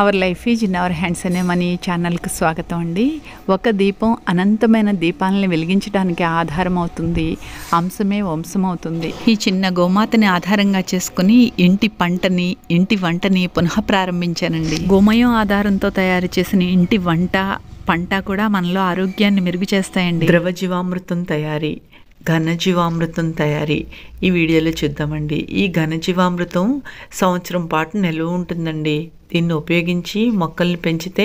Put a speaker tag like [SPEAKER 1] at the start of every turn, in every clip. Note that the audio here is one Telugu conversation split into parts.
[SPEAKER 1] hour life is in our hands అనే మన ఈ ఛానల్కి స్వాగతం అండి ఒక దీపం అనంతమైన దీపాలను వెలిగించడానికి ఆధారం అవుతుంది అంశమే వంశం అవుతుంది ఈ చిన్న గోమాతని ఆధారంగా చేసుకుని ఇంటి పంటని ఇంటి వంటని పునః ప్రారంభించానండి గోమయం ఆధారంతో తయారు చేసిన ఇంటి వంట పంట కూడా మనలో ఆరోగ్యాన్ని మెరుగు చేస్తాయండి ద్రవజీవామృతం తయారీ ఘనజీవామృతం తయారీ ఈ వీడియోలో చూద్దామండి ఈ ఘనజీవామృతం సంవత్సరం పాటు నిల్వ ఉంటుందండి దీన్ని ఉపయోగించి మొక్కల్ని పెంచితే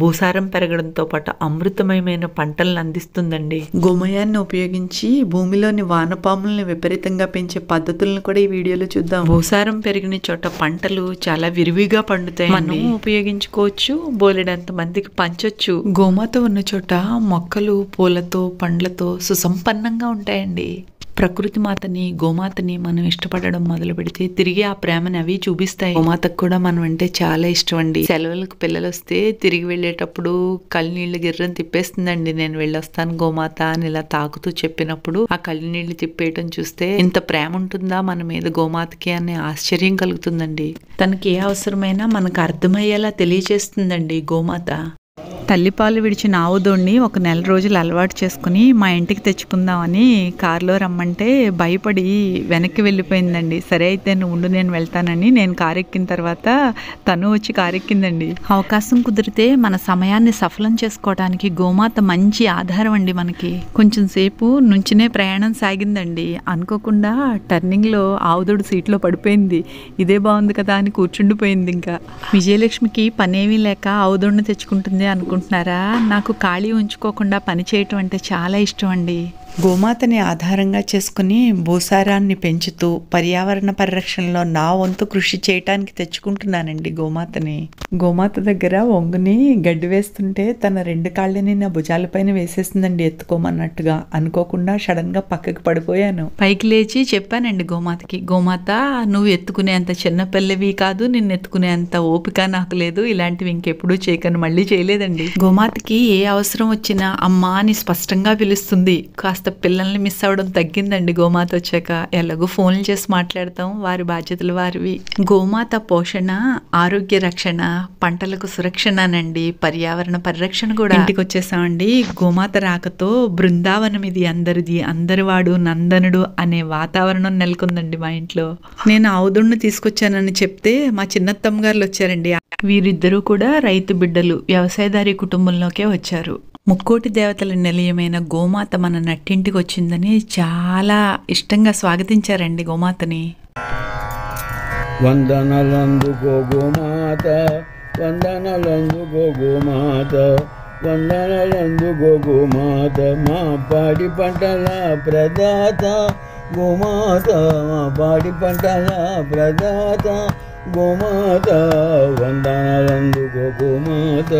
[SPEAKER 1] భూసారం పెరగడంతో పాటు అమృతమయమైన పంటలను అందిస్తుందండి గోమయాన్ని ఉపయోగించి భూమిలోని వానపాములను విపరీతంగా పెంచే పద్ధతులను కూడా ఈ వీడియోలో చూద్దాం భూసారం పెరిగిన చోట పంటలు చాలా విరివిగా పండుతాయి మనం ఉపయోగించుకోవచ్చు బోలెడంత మందికి పంచొచ్చు గోమాతో ఉన్న చోట మొక్కలు పూలతో పండ్లతో సుసంపన్నంగా ఉంటాయండి ప్రకృతి మాతని గోమాతని మనం ఇష్టపడడం మొదలు పెడితే తిరిగి ఆ ప్రేమని అవి చూపిస్తాయి గోమాతకు కూడా మనం అంటే చాలా ఇష్టం అండి సెలవులకు పిల్లలు వస్తే తిరిగి వెళ్ళేటప్పుడు కళ్ళనీళ్ళు గిర్రం తిప్పేస్తుందండి నేను వెళ్ళొస్తాను గోమాత అని ఇలా తాకుతూ చెప్పినప్పుడు ఆ కళ్ళనీళ్ళు తిప్పేయటం చూస్తే ఇంత ప్రేమ ఉంటుందా మన మీద గోమాతకి అనే ఆశ్చర్యం కలుగుతుందండి తనకి ఏ అవసరమైనా మనకు అర్థమయ్యేలా తెలియజేస్తుందండి గోమాత తల్లిపాలు విడిచిన ఆవుదోడిని ఒక నెల రోజులు అలవాటు చేసుకుని మా ఇంటికి తెచ్చుకుందామని కారులో రమ్మంటే భయపడి వెనక్కి వెళ్ళిపోయిందండి సరే అయితే నువ్వు ఉండు నేను వెళ్తానని నేను కారు ఎక్కిన తర్వాత తను వచ్చి కారు ఎక్కిందండి అవకాశం కుదిరితే మన సమయాన్ని సఫలం చేసుకోవడానికి గోమాత మంచి ఆధారం అండి మనకి కొంచెం సేపు నుంచినే ప్రయాణం సాగిందండి అనుకోకుండా టర్నింగ్లో ఆవుదోడు సీట్లో పడిపోయింది ఇదే బాగుంది కదా అని కూర్చుండిపోయింది ఇంకా విజయలక్ష్మికి పనేమీ లేక ఆవుదోడిని తెచ్చుకుంటుంది అనుకుంటున్నాను అనుకుంటున్నారా నాకు ఖాళీ ఉంచుకోకుండా పని చేయటం అంటే చాలా ఇష్టం అండి గోమాతని ఆధారంగా చేసుకుని భూసారాన్ని పెంచుతూ పర్యావరణ పరిరక్షణలో నా వంతు కృషి చేయటానికి తెచ్చుకుంటున్నానండి గోమాతని గోమాత దగ్గర ఒంగుని గడ్డి వేస్తుంటే తన రెండు కాళ్ళని నా భుజాలపైన వేసేసిందండి ఎత్తుకోమన్నట్టుగా అనుకోకుండా సడన్ గా పక్కకి పడిపోయాను పైకి లేచి చెప్పానండి గోమాతకి గోమాత నువ్వు ఎత్తుకునేంత చిన్న పిల్లవి కాదు నిన్ను అంత ఓపిక నాకు లేదు ఇలాంటివి ఇంకెప్పుడు చేయకను మళ్ళీ చేయలేదండి గోమాతకి ఏ అవసరం వచ్చినా అమ్మా అని స్పష్టంగా పిలుస్తుంది కాస్త పిల్లల్ని మిస్ అవ్వడం తగ్గిందండి గోమాత వచ్చాక ఎలాగో ఫోన్లు చేసి మాట్లాడతాం వారి బాధ్యతలు వారివి గోమాత పోషణ ఆరోగ్య రక్షణ పంటలకు సురక్షణనండి పర్యావరణ పరిరక్షణ కూడా ఇంటికి వచ్చేసామండి గోమాత రాకతో బృందావనం ఇది అందరిది అందరివాడు నందనుడు అనే వాతావరణం నెలకొందండి మా ఇంట్లో నేను ఆవుదుడిని తీసుకొచ్చానని చెప్తే మా చిన్నత్తమ్మ గారు వచ్చారండి వీరిద్దరూ కూడా రైతు బిడ్డలు వ్యవసాయదారి కుటుంబంలోకే వచ్చారు ముక్కోటి దేవతల నిలయమైన గోమాత మన నట్టింటికి వచ్చిందని చాలా ఇష్టంగా స్వాగతించారండి గోమాతని వందనలందుకో గోమాత వందనలందుకో గోమాత వందనలందుకో గోమాత మా పాడి పంటల ప్రదాత గోమాత మా పాడి పంటల ప్రదాత గోమాత వందనలందుకో గోమాత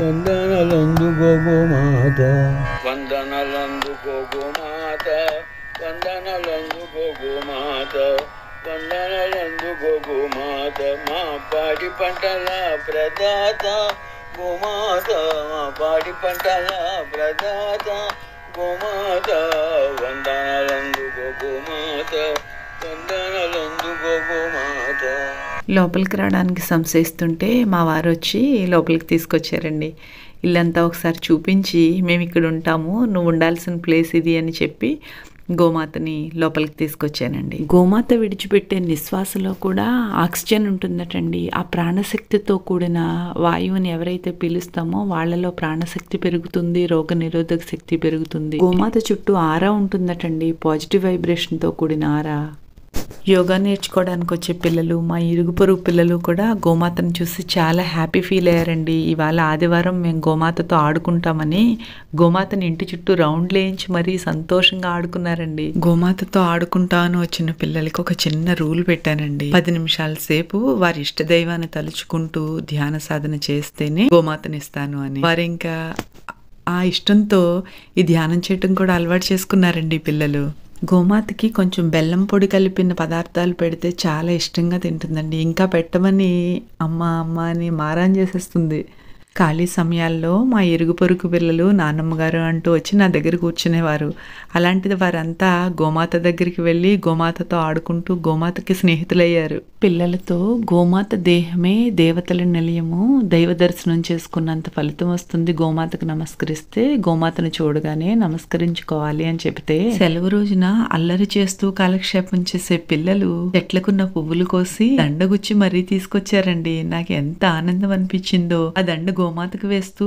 [SPEAKER 1] వందనలందు గోమాత వందనలందు గోమాత వందనలందు గోమాత వందనలందు గోమాత మా పాడి పంటల ప్రదాత గోమాత మా పాడి పంటల ప్రదాత గోమాత వందనలందు గోమాత వందనలందు గోమాత లోపలికి రావడానికి సంశయిస్తుంటే మా వారు వచ్చి లోపలికి తీసుకొచ్చారండి ఇల్లంతా ఒకసారి చూపించి మేము ఇక్కడ ఉంటాము నువ్వు ఉండాల్సిన ప్లేస్ ఇది అని చెప్పి గోమాతని లోపలికి తీసుకొచ్చానండి గోమాత విడిచిపెట్టే నిశ్వాసలో కూడా ఆక్సిజన్ ఉంటుందటండి ఆ ప్రాణశక్తితో కూడిన వాయువుని ఎవరైతే పీలుస్తామో వాళ్ళలో ప్రాణశక్తి పెరుగుతుంది రోగ నిరోధక శక్తి పెరుగుతుంది గోమాత చుట్టూ ఆరా ఉంటుందటండి పాజిటివ్ వైబ్రేషన్తో కూడిన ఆరా యోగా నేర్చుకోవడానికి వచ్చే పిల్లలు మా ఇరుగు పొరుగు పిల్లలు కూడా గోమాతను చూసి చాలా హ్యాపీ ఫీల్ అయ్యారండి ఇవాళ ఆదివారం మేము గోమాతతో ఆడుకుంటామని గోమాతని ఇంటి చుట్టూ రౌండ్ లేయించి మరీ సంతోషంగా ఆడుకున్నారండి గోమాతతో ఆడుకుంటాను వచ్చిన పిల్లలకి ఒక చిన్న రూల్ పెట్టానండి పది నిమిషాల సేపు వారి ఇష్ట దైవాన్ని తలుచుకుంటూ ధ్యాన సాధన చేస్తేనే గోమాతనిస్తాను అని వారు ఇంకా ఆ ఇష్టంతో ఈ ధ్యానం చేయటం కూడా అలవాటు చేసుకున్నారండి పిల్లలు గోమాతకి కొంచెం బెల్లం పొడి కలిపిన పదార్థాలు పెడితే చాలా ఇష్టంగా తింటుందండి ఇంకా పెట్టమని అమ్మ అమ్మ అని మారాన్ చేసేస్తుంది ఖాళీ సమయాల్లో మా ఇరుగు పొరుగు పిల్లలు నాన్నమ్మగారు అంటూ వచ్చి నా దగ్గర కూర్చునేవారు అలాంటిది వారంతా గోమాత దగ్గరికి వెళ్ళి గోమాతతో ఆడుకుంటూ గోమాతకి స్నేహితులయ్యారు పిల్లలతో గోమాత దేహమే దేవతల నిలయము దైవ దర్శనం చేసుకున్నంత ఫలితం వస్తుంది గోమాతకు నమస్కరిస్తే గోమాతను చూడగానే నమస్కరించుకోవాలి అని చెబితే సెలవు రోజున అల్లరి చేస్తూ కాలక్షేపం చేసే పిల్లలు చెట్లకున్న పువ్వులు కోసి దండగుచ్చి మరీ తీసుకొచ్చారండి నాకు ఎంత ఆనందం అనిపించిందో ఆ దండ గోమాతకు వేస్తూ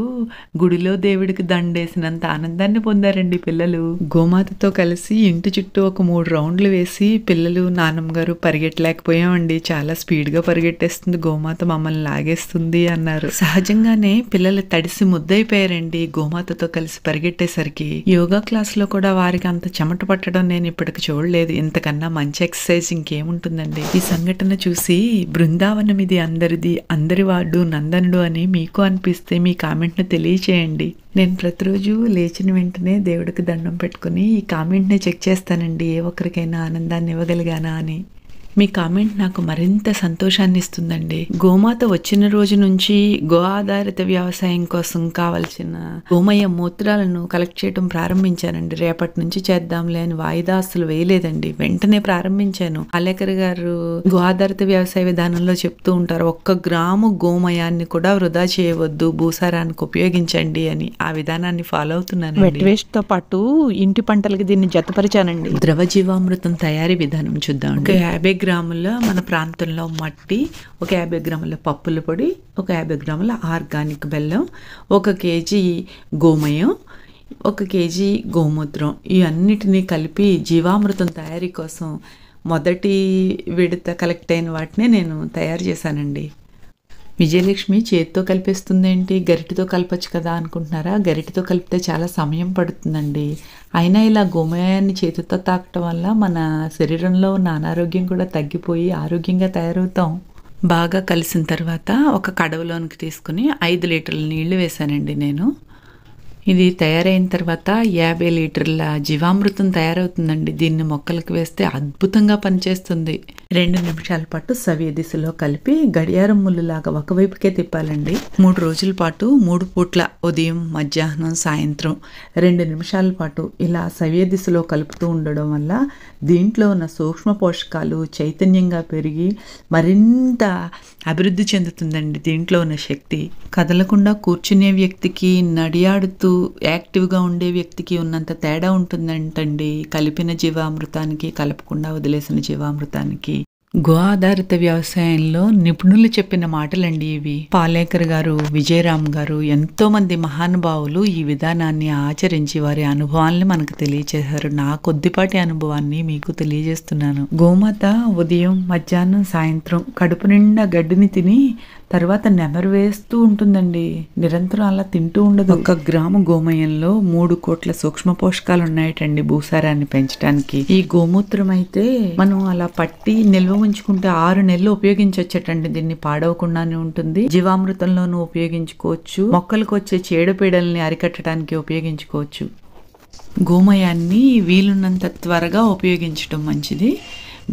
[SPEAKER 1] గుడిలో దేవుడికి దండేసినంత ఆనందాన్ని పొందారండి పిల్లలు గోమాతతో కలిసి ఇంటి చుట్టూ ఒక మూడు రౌండ్లు వేసి పిల్లలు నాన్నమ్మ గారు పరిగెట్టలేకపోయామండి చాలా స్పీడ్గా పరిగెట్టేస్తుంది గోమాత మమ్మల్ని లాగేస్తుంది అన్నారు సహజంగానే పిల్లలు తడిసి ముద్దైపోయారండి గోమాతతో కలిసి పరిగెట్టేసరికి యోగా క్లాస్ లో కూడా వారికి అంత చెమట పట్టడం నేను ఇప్పటికి చూడలేదు ఇంతకన్నా మంచి ఎక్సర్సైజ్ ఇంకేముంటుందండి ఈ సంఘటన చూసి బృందావనం ఇది అందరిది అందరి వాడు నందనుడు అని మీకు అనిపి అనిపిస్తే మీ కామెంట్ని తెలియచేయండి నేను ప్రతిరోజు లేచిన వెంటనే దేవుడికి దండం పెట్టుకుని ఈ కామెంట్ని చెక్ చేస్తానండి ఏ ఒక్కరికైనా ఆనందాన్ని ఇవ్వగలిగానా అని మీ కామెంట్ నాకు మరింత సంతోషాన్ని ఇస్తుందండి గోమాత వచ్చిన రోజు నుంచి గో ఆధారిత వ్యవసాయం కోసం కావలసిన గోమయ మూత్రాలను కలెక్ట్ చేయడం ప్రారంభించానండి రేపటి నుంచి చేద్దాంలే అని వాయిదా అసలు వేయలేదండి వెంటనే ప్రారంభించాను పాలేకర్ గారు గో ఆధారిత వ్యవసాయ విధానంలో చెప్తూ ఉంటారు ఒక్క గ్రాము గోమయాన్ని కూడా వృధా చేయవద్దు భూసారానికి ఉపయోగించండి అని ఆ విధానాన్ని ఫాలో అవుతున్నాను వేస్ట్ తో పాటు ఇంటి పంటలకి దీన్ని జతపరిచానండి ద్రవ జీవామృతం తయారీ విధానం చూద్దాం యాభై గ్రాముల మన ప్రాంతంలో మట్టి ఒక యాభై గ్రాముల పప్పుల పొడి ఒక యాభై గ్రాముల ఆర్గానిక్ బెల్లం ఒక కేజీ గోమయం ఒక కేజీ గోమూత్రం ఇవన్నిటినీ కలిపి జీవామృతం తయారీ కోసం మొదటి విడత కలెక్ట్ అయిన వాటినే నేను తయారు చేశానండి విజయలక్ష్మి చేతితో ఏంటి గరిటితో కలపచ్చు కదా అనుకుంటున్నారా గరిటితో కలిపితే చాలా సమయం పడుతుందండి అయినా ఇలా గోమయాన్ని చేతితో తాకటం వల్ల మన శరీరంలో ఉన్న అనారోగ్యం కూడా తగ్గిపోయి ఆరోగ్యంగా తయారవుతాం బాగా కలిసిన తర్వాత ఒక కడవలోనికి తీసుకుని ఐదు లీటర్ల నీళ్లు వేశానండి నేను ఇది తయారైన తర్వాత యాభై లీటర్ల జీవామృతం తయారవుతుందండి దీన్ని మొక్కలకు వేస్తే అద్భుతంగా పనిచేస్తుంది రెండు నిమిషాల పాటు సవ్య దిశలో కలిపి గడియారం ముళ్ళులాగా ఒకవైపుకే తిప్పాలండి మూడు రోజుల పాటు మూడు పూట్ల ఉదయం మధ్యాహ్నం సాయంత్రం రెండు నిమిషాల పాటు ఇలా సవ్య దిశలో కలుపుతూ ఉండడం వల్ల దీంట్లో ఉన్న సూక్ష్మ పోషకాలు చైతన్యంగా పెరిగి మరింత అభివృద్ధి చెందుతుందండి దీంట్లో ఉన్న శక్తి కదలకుండా కూర్చునే వ్యక్తికి నడియాడుతూ యాక్టివ్గా ఉండే వ్యక్తికి ఉన్నంత తేడా ఉంటుందంటండి కలిపిన జీవామృతానికి కలపకుండా వదిలేసిన జీవామృతానికి గో ఆధారిత వ్యవసాయంలో నిపుణులు చెప్పిన మాటలండి ఇవి పాలేకర్ గారు విజయరామ్ గారు ఎంతో మంది మహానుభావులు ఈ విధానాన్ని ఆచరించి వారి అనుభవాల్ని మనకు తెలియజేశారు నా కొద్దిపాటి అనుభవాన్ని మీకు తెలియజేస్తున్నాను గోమాత ఉదయం మధ్యాహ్నం సాయంత్రం కడుపు నిండా గడ్డిని తిని తర్వాత నెమరు వేస్తూ ఉంటుందండి నిరంతరం అలా తింటూ ఉండదు ఒక గ్రామ గోమయంలో మూడు కోట్ల సూక్ష్మ పోషకాలు ఉన్నాయటండి భూసారాన్ని పెంచడానికి ఈ గోమూత్రం అయితే మనం అలా పట్టి నిల్వ ఉంచుకుంటే ఆరు నెలలు ఉపయోగించొచ్చటండి దీన్ని పాడవకుండానే ఉంటుంది జీవామృతంలోనూ ఉపయోగించుకోవచ్చు మొక్కలకు వచ్చే చీడపీడల్ని అరికట్టడానికి ఉపయోగించుకోవచ్చు గోమయాన్ని వీలున్నంత త్వరగా ఉపయోగించడం మంచిది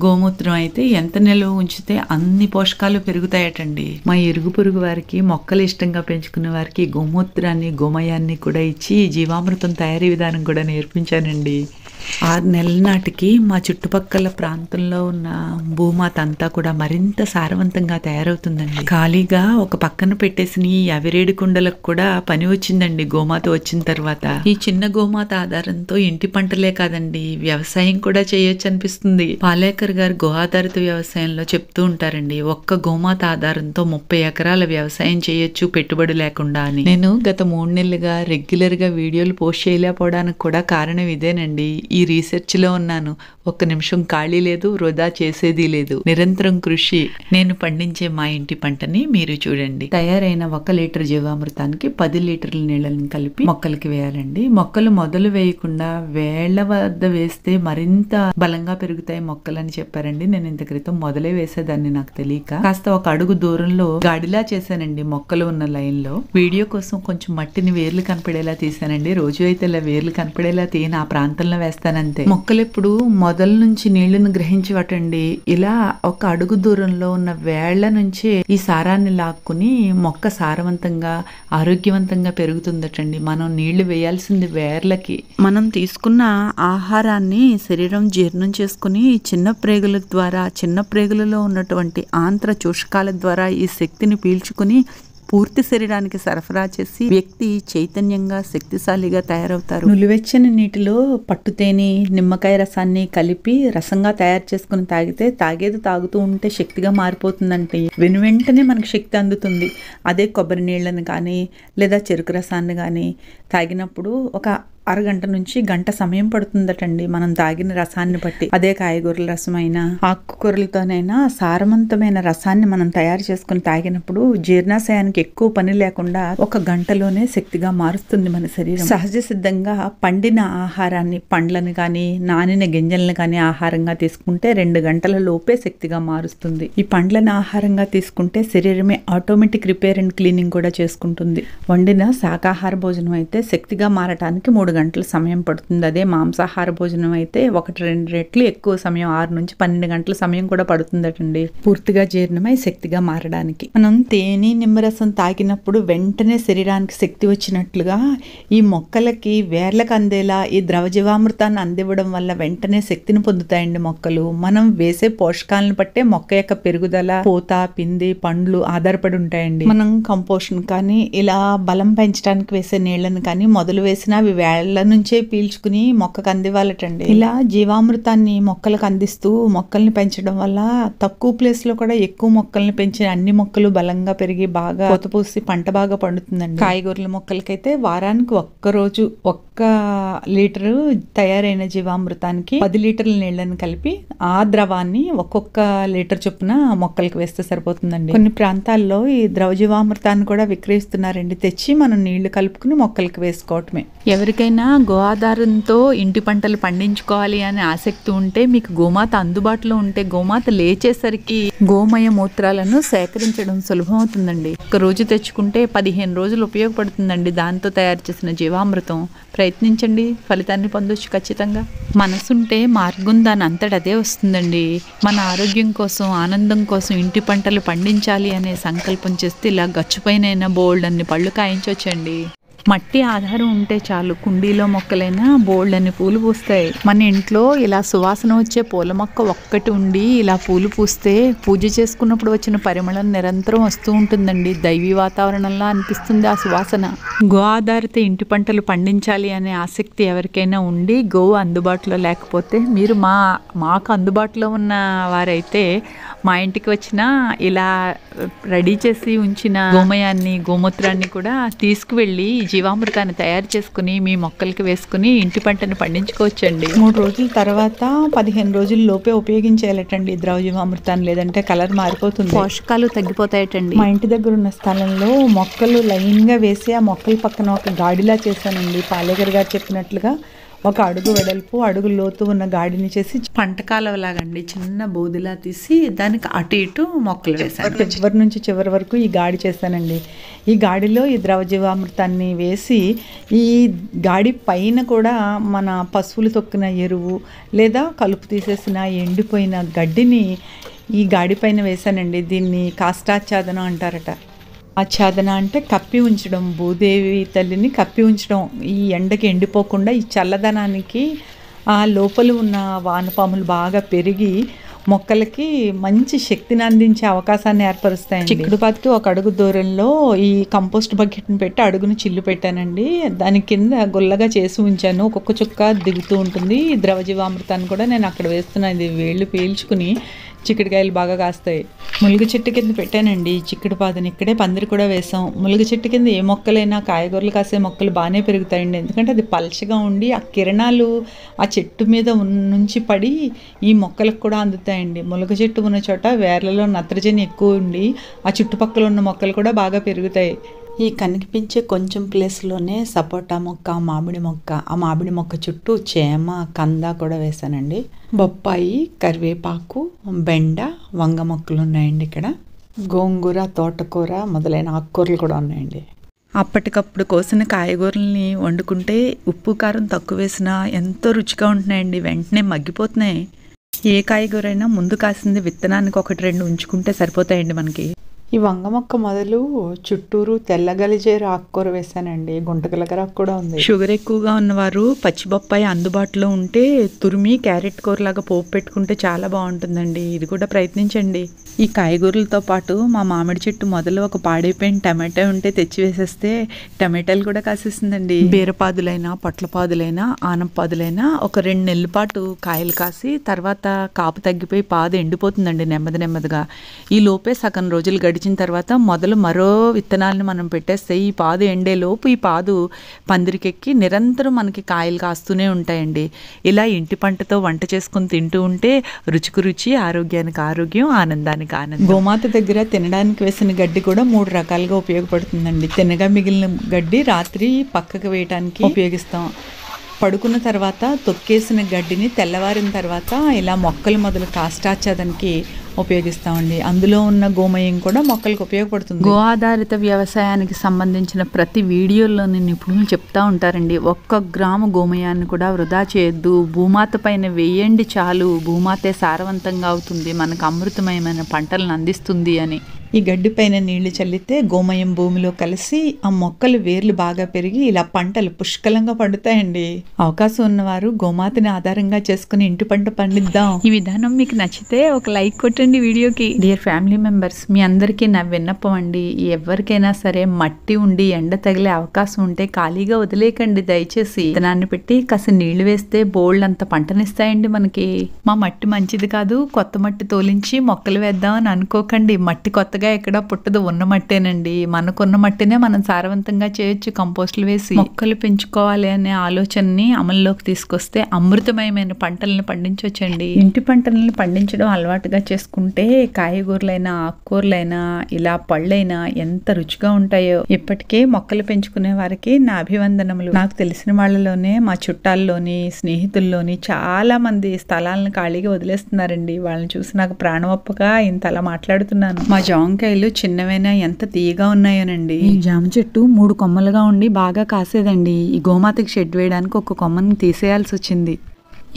[SPEAKER 1] గోమూత్రం అయితే ఎంత నిల్వ ఉంచితే అన్ని పోషకాలు పెరుగుతాయటండి మా ఇరుగు పొరుగు వారికి మొక్కలు ఇష్టంగా పెంచుకునే వారికి గోమూత్రాన్ని గోమయాన్ని కూడా ఇచ్చి జీవామృతం తయారీ విధానం కూడా నేర్పించానండి ఆరు నెలల నాటికి మా చుట్టుపక్కల ప్రాంతంలో ఉన్న భూమాత అంతా కూడా మరింత సారవంతంగా తయారవుతుందండి ఖాళీగా ఒక పక్కన పెట్టేసిన ఈ అవిరేడు కుండలకు కూడా పని వచ్చిందండి గోమాత వచ్చిన తర్వాత ఈ చిన్న గోమాత ఆధారంతో ఇంటి పంటలే కాదండి వ్యవసాయం కూడా చేయొచ్చు అనిపిస్తుంది పాలేక ప్రభాకర్ గారు గుహాధారిత వ్యవసాయంలో చెప్తూ ఉంటారండి ఒక్క గోమాత ఆధారంతో ముప్పై ఎకరాల వ్యవసాయం చేయొచ్చు పెట్టుబడి లేకుండా అని నేను గత మూడు నెలలుగా రెగ్యులర్ గా వీడియోలు పోస్ట్ చేయలేకపోవడానికి కూడా కారణం ఇదేనండి ఈ రీసెర్చ్ లో ఉన్నాను ఒక్క నిమిషం ఖాళీ లేదు వృధా చేసేది లేదు నిరంతరం కృషి నేను పండించే మా ఇంటి పంటని మీరు చూడండి తయారైన ఒక లీటర్ జీవామృతానికి పది లీటర్ల నీళ్ళని కలిపి మొక్కలకి వేయాలండి మొక్కలు మొదలు వేయకుండా వేళ్ల వద్ద వేస్తే మరింత బలంగా పెరుగుతాయి మొక్కలని చెప్పారండి నేను ఇంత క్రితం మొదలే వేసేదాన్ని నాకు తెలియక కాస్త ఒక అడుగు దూరంలో గాడిలా చేశానండి మొక్కలు ఉన్న లైన్ లో వీడియో కోసం కొంచెం మట్టిని వేర్లు కనపడేలా తీసానండి రోజు అయితే ఇలా వేర్లు కనపడేలా తీయని నా ప్రాంతంలో వేస్తానంతే మొక్కలు ఎప్పుడు మొదల నుంచి నీళ్లను గ్రహించవటండి ఇలా ఒక అడుగు దూరంలో ఉన్న వేళ్ల నుంచే ఈ సారాన్ని లాక్కుని మొక్క సారవంతంగా ఆరోగ్యవంతంగా పెరుగుతుందటండి మనం నీళ్లు వేయాల్సింది వేర్లకి మనం తీసుకున్న ఆహారాన్ని శరీరం జీర్ణం చేసుకుని చిన్న ప్రేగుల ద్వారా చిన్న ప్రేగులలో ఉన్నటువంటి ఆంత్ర చూషకాల ద్వారా ఈ శక్తిని పీల్చుకుని పూర్తి శరీరానికి సరఫరా చేసి వ్యక్తి చైతన్యంగా శక్తిశాలిగా తయారవుతారు నులివెచ్చని నీటిలో పట్టుతేని నిమ్మకాయ రసాన్ని కలిపి రసంగా తయారు చేసుకుని తాగితే తాగేది తాగుతూ ఉంటే శక్తిగా మారిపోతుందంటే వెను వెంటనే మనకు శక్తి అందుతుంది అదే కొబ్బరి నీళ్ళని కానీ లేదా చెరుకు రసాన్ని కానీ తాగినప్పుడు ఒక అరగంట నుంచి గంట సమయం పడుతుందటండి మనం తాగిన రసాన్ని బట్టి అదే కాయగూరల అయినా ఆకుకూరలతోనైనా సారవంతమైన రసాన్ని మనం తయారు చేసుకుని తాగినప్పుడు జీర్ణాశయానికి ఎక్కువ పని లేకుండా ఒక గంటలోనే శక్తిగా మారుస్తుంది మన శరీరం సహజ సిద్ధంగా పండిన ఆహారాన్ని పండ్లను కానీ నానిన గింజలను కానీ ఆహారంగా తీసుకుంటే రెండు గంటల లోపే శక్తిగా మారుస్తుంది ఈ పండ్లను ఆహారంగా తీసుకుంటే శరీరమే ఆటోమేటిక్ రిపేర్ అండ్ క్లీనింగ్ కూడా చేసుకుంటుంది వండిన శాకాహార భోజనం అయితే శక్తిగా మారటానికి మూడు గంటల సమయం పడుతుంది అదే మాంసాహార భోజనం అయితే ఒకటి రెండు రెట్లు ఎక్కువ సమయం ఆరు నుంచి పన్నెండు గంటల సమయం కూడా పడుతుందటండి పూర్తిగా జీర్ణమై శక్తిగా మారడానికి మనం తేనె నిమ్మరసం తాగినప్పుడు వెంటనే శరీరానికి శక్తి వచ్చినట్లుగా ఈ మొక్కలకి వేర్లకు అందేలా ఈ ద్రవజీవామృతాన్ని అందివ్వడం వల్ల వెంటనే శక్తిని పొందుతాయండి మొక్కలు మనం వేసే పోషకాలను బట్టే మొక్క యొక్క పెరుగుదల పూత పిండి పండ్లు ఆధారపడి ఉంటాయండి మనం కంపోషన్ కానీ ఇలా బలం పెంచడానికి వేసే నీళ్లను కానీ మొదలు వేసిన అవి వేళ కళ్ళ నుంచే పీల్చుకుని మొక్కకు అందివ్వాలటండి ఇలా జీవామృతాన్ని మొక్కలకు అందిస్తూ మొక్కల్ని పెంచడం వల్ల తక్కువ ప్లేస్ లో కూడా ఎక్కువ మొక్కల్ని పెంచిన అన్ని మొక్కలు బలంగా పెరిగి బాగా పూసి పంట బాగా పండుతుందండి కాయగూరల మొక్కలకైతే వారానికి ఒక్కరోజు ఒక్క లీటరు తయారైన జీవామృతానికి పది లీటర్ల నీళ్లను కలిపి ఆ ద్రవాన్ని ఒక్కొక్క లీటర్ చొప్పున మొక్కలకు వేస్తే సరిపోతుందండి కొన్ని ప్రాంతాల్లో ఈ ద్రవ జీవామృతాన్ని కూడా విక్రయిస్తున్నారండి తెచ్చి మనం నీళ్లు కలుపుకుని మొక్కలకు వేసుకోవటమే ఎవరికైనా ఎవరికైనా గో ఆధారంతో ఇంటి పంటలు పండించుకోవాలి అనే ఆసక్తి ఉంటే మీకు గోమాత అందుబాటులో ఉంటే గోమాత లేచేసరికి గోమయ మూత్రాలను సేకరించడం సులభం అవుతుందండి ఒక రోజు తెచ్చుకుంటే పదిహేను రోజులు ఉపయోగపడుతుందండి దాంతో తయారు చేసిన జీవామృతం ప్రయత్నించండి ఫలితాన్ని పొందొచ్చు ఖచ్చితంగా మనసుంటే మార్గం దాని అంతటదే వస్తుందండి మన ఆరోగ్యం కోసం ఆనందం కోసం ఇంటి పంటలు పండించాలి అనే సంకల్పం చేస్తే ఇలా గచ్చుపైన బోల్డ్ అన్ని పళ్ళు కాయించొచ్చండి మట్టి ఆధారం ఉంటే చాలు కుండీలో మొక్కలైనా బోల్డ్ అని పూలు పూస్తాయి మన ఇంట్లో ఇలా సువాసన వచ్చే పూల మొక్క ఒక్కటి ఉండి ఇలా పూలు పూస్తే పూజ చేసుకున్నప్పుడు వచ్చిన పరిమళం నిరంతరం వస్తూ ఉంటుందండి దైవీ వాతావరణంలా అనిపిస్తుంది ఆ సువాసన గో ఆధారిత ఇంటి పంటలు పండించాలి అనే ఆసక్తి ఎవరికైనా ఉండి గో అందుబాటులో లేకపోతే మీరు మా మాకు అందుబాటులో ఉన్న వారైతే మా ఇంటికి వచ్చిన ఇలా రెడీ చేసి ఉంచిన గోమయాన్ని గోమూత్రాన్ని కూడా తీసుకువెళ్ళి జీవామృతాన్ని తయారు చేసుకుని మీ మొక్కలకి వేసుకుని ఇంటి పంటను పండించుకోవచ్చండి మూడు రోజుల తర్వాత పదిహేను రోజుల లోపే ఉపయోగించేయాలటండి ద్రవ జీవామృతాన్ని లేదంటే కలర్ మారిపోతుంది పోషకాలు తగ్గిపోతాయటండి మా ఇంటి దగ్గర ఉన్న స్థలంలో మొక్కలు లైన్గా వేసి ఆ మొక్కల పక్కన ఒక గాడిలా చేశానండి పాలేగర్ గారు చెప్పినట్లుగా ఒక అడుగు వెడల్పు అడుగు లోతు ఉన్న గాడిని చేసి కాలవలాగండి చిన్న బోధిలా తీసి దానికి అటు ఇటు మొక్కలు వేశాను చివరి నుంచి చివరి వరకు ఈ గాడి చేశానండి ఈ గాడిలో ఈ ద్రవజీవామృతాన్ని వేసి ఈ గాడి పైన కూడా మన పశువులు తొక్కిన ఎరువు లేదా కలుపు తీసేసిన ఎండిపోయిన గడ్డిని ఈ గాడి పైన వేశానండి దీన్ని కాష్టాచ్ఛాదనం అంటారట ఆచ్ఛాదన అంటే కప్పి ఉంచడం భూదేవి తల్లిని కప్పి ఉంచడం ఈ ఎండకి ఎండిపోకుండా ఈ చల్లదనానికి ఆ లోపల ఉన్న వానపాములు బాగా పెరిగి మొక్కలకి మంచి శక్తిని అందించే అవకాశాన్ని ఏర్పరుస్తాయండి చిక్కుడుపాతికి ఒక అడుగు దూరంలో ఈ కంపోస్ట్ బకెట్ని పెట్టి అడుగును చిల్లు పెట్టానండి దాని కింద గుల్లగా చేసి ఉంచాను ఒక్కొక్క చుక్క దిగుతూ ఉంటుంది ద్రవజీవామృతాన్ని కూడా నేను అక్కడ వేస్తున్నాను ఇది వేళ్ళు పీల్చుకుని చిక్కుడుకాయలు బాగా కాస్తాయి ములుగు చెట్టు కింద పెట్టానండి చిక్కుడు పాదని ఇక్కడే పందిరి కూడా వేసాం ములుగు చెట్టు కింద ఏ మొక్కలైనా కాయగూరలు కాసే మొక్కలు బాగానే పెరుగుతాయండి ఎందుకంటే అది పలచగా ఉండి ఆ కిరణాలు ఆ చెట్టు మీద నుంచి పడి ఈ మొక్కలకు కూడా అందుతాయండి ములుగు చెట్టు ఉన్న చోట వేర్లలో నత్రజని ఎక్కువ ఉండి ఆ చుట్టుపక్కల ఉన్న మొక్కలు కూడా బాగా పెరుగుతాయి ఈ కనిపించే కొంచెం ప్లేస్లోనే సపోటా మొక్క మామిడి మొక్క ఆ మామిడి మొక్క చుట్టూ చేమ కంద కూడా వేశానండి బొప్పాయి కరివేపాకు బెండ వంగ మొక్కలు ఉన్నాయండి ఇక్కడ గోంగూర తోటకూర మొదలైన ఆకుకూరలు కూడా ఉన్నాయండి అప్పటికప్పుడు కోసిన కాయగూరల్ని వండుకుంటే ఉప్పు కారం తక్కువ వేసినా ఎంతో రుచిగా ఉంటున్నాయండి వెంటనే మగ్గిపోతున్నాయి ఏ కాయగూరైనా ముందు కాసింది విత్తనానికి ఒకటి రెండు ఉంచుకుంటే సరిపోతాయండి మనకి ఈ వంగ మొక్క మొదలు చుట్టూరు తెల్ల గలిజేరు ఆకుకూర వేశానండి గుంటగలకర కూడా ఉంది షుగర్ ఎక్కువగా ఉన్నవారు పచ్చిబొప్పాయి అందుబాటులో ఉంటే తురిమి క్యారెట్ కూరలాగా పోపు పెట్టుకుంటే చాలా బాగుంటుందండి ఇది కూడా ప్రయత్నించండి ఈ కాయగూరలతో పాటు మా మామిడి చెట్టు మొదలు ఒక పాడైపోయిన టమాటా ఉంటే తెచ్చి వేసేస్తే టమాటాలు కూడా కాసేసిందండి బీరపాదులైనా పొట్లపాదులైనా ఆనపాదులైనా ఒక రెండు నెలల పాటు కాయలు కాసి తర్వాత కాపు తగ్గిపోయి పాదు ఎండిపోతుందండి నెమ్మది నెమ్మదిగా ఈ లోపే సగం రోజులు గడి గడిచిన తర్వాత మొదలు మరో విత్తనాలను మనం పెట్టేస్తే ఈ పాదు ఎండేలోపు ఈ పాదు పందిరికెక్కి నిరంతరం మనకి కాయలు కాస్తూనే ఉంటాయండి ఇలా ఇంటి పంటతో వంట చేసుకుని తింటూ ఉంటే రుచికి రుచి ఆరోగ్యానికి ఆరోగ్యం ఆనందానికి ఆనందం గోమాత దగ్గర తినడానికి వేసిన గడ్డి కూడా మూడు రకాలుగా ఉపయోగపడుతుందండి తినగా మిగిలిన గడ్డి రాత్రి పక్కకు వేయటానికి ఉపయోగిస్తాం పడుకున్న తర్వాత తొక్కేసిన గడ్డిని తెల్లవారిన తర్వాత ఇలా మొక్కలు మొదలు కాస్టాచ్యాదానికి ఉపయోగిస్తామండి అందులో ఉన్న గోమయం కూడా మొక్కలకు ఉపయోగపడుతుంది గో ఆధారిత వ్యవసాయానికి సంబంధించిన ప్రతి నేను నిపుణులు చెప్తా ఉంటారండి ఒక్క గ్రాము గోమయాన్ని కూడా వృధా చేయొద్దు భూమాత పైన వేయండి చాలు భూమాతే సారవంతంగా అవుతుంది మనకు అమృతమయమైన పంటలను అందిస్తుంది అని ఈ గడ్డి పైన నీళ్లు చల్లితే గోమయం భూమిలో కలిసి ఆ మొక్కలు వేర్లు బాగా పెరిగి ఇలా పంటలు పుష్కలంగా పండుతాయండి అవకాశం ఉన్నవారు గోమాతని ఆధారంగా చేసుకుని ఇంటి పంట పండిద్దాం ఈ విధానం మీకు నచ్చితే ఒక లైక్ కొట్టండి వచ్చేసేయండి వీడియోకి డియర్ ఫ్యామిలీ మెంబర్స్ మీ అందరికీ నా విన్నపం అండి ఎవరికైనా సరే మట్టి ఉండి ఎండ తగిలే అవకాశం ఉంటే ఖాళీగా వదిలేకండి దయచేసి ఇతనాన్ని పెట్టి కాస్త నీళ్లు వేస్తే బోల్డ్ అంత పంటనిస్తాయండి మనకి మా మట్టి మంచిది కాదు కొత్త మట్టి తోలించి మొక్కలు వేద్దాం అని అనుకోకండి మట్టి కొత్తగా ఎక్కడా పుట్టదు ఉన్న మట్టేనండి మనకున్న మట్టినే మనం సారవంతంగా చేయొచ్చు కంపోస్టులు వేసి మొక్కలు పెంచుకోవాలి అనే ఆలోచనని అమల్లోకి తీసుకొస్తే అమృతమయమైన పంటలను పండించవచ్చండి ఇంటి పంటలను పండించడం అలవాటుగా చేసుకుంటే చేసుకుంటే కాయగూరలైనా ఆకుకూరలైనా ఇలా పళ్ళైనా ఎంత రుచిగా ఉంటాయో ఇప్పటికే మొక్కలు పెంచుకునే వారికి నా అభివందనములు నాకు తెలిసిన వాళ్ళలోనే మా చుట్టాల్లోని స్నేహితుల్లోని చాలా మంది స్థలాలను ఖాళీగా వదిలేస్తున్నారండి వాళ్ళని చూసి నాకు ప్రాణవప్పగా ఇంత అలా మాట్లాడుతున్నాను మా జామకాయలు చిన్నవైనా ఎంత తీయగా ఉన్నాయోనండి ఈ జామ చెట్టు మూడు కొమ్మలుగా ఉండి బాగా కాసేదండి ఈ గోమాతకి షెడ్ వేయడానికి ఒక కొమ్మని తీసేయాల్సి వచ్చింది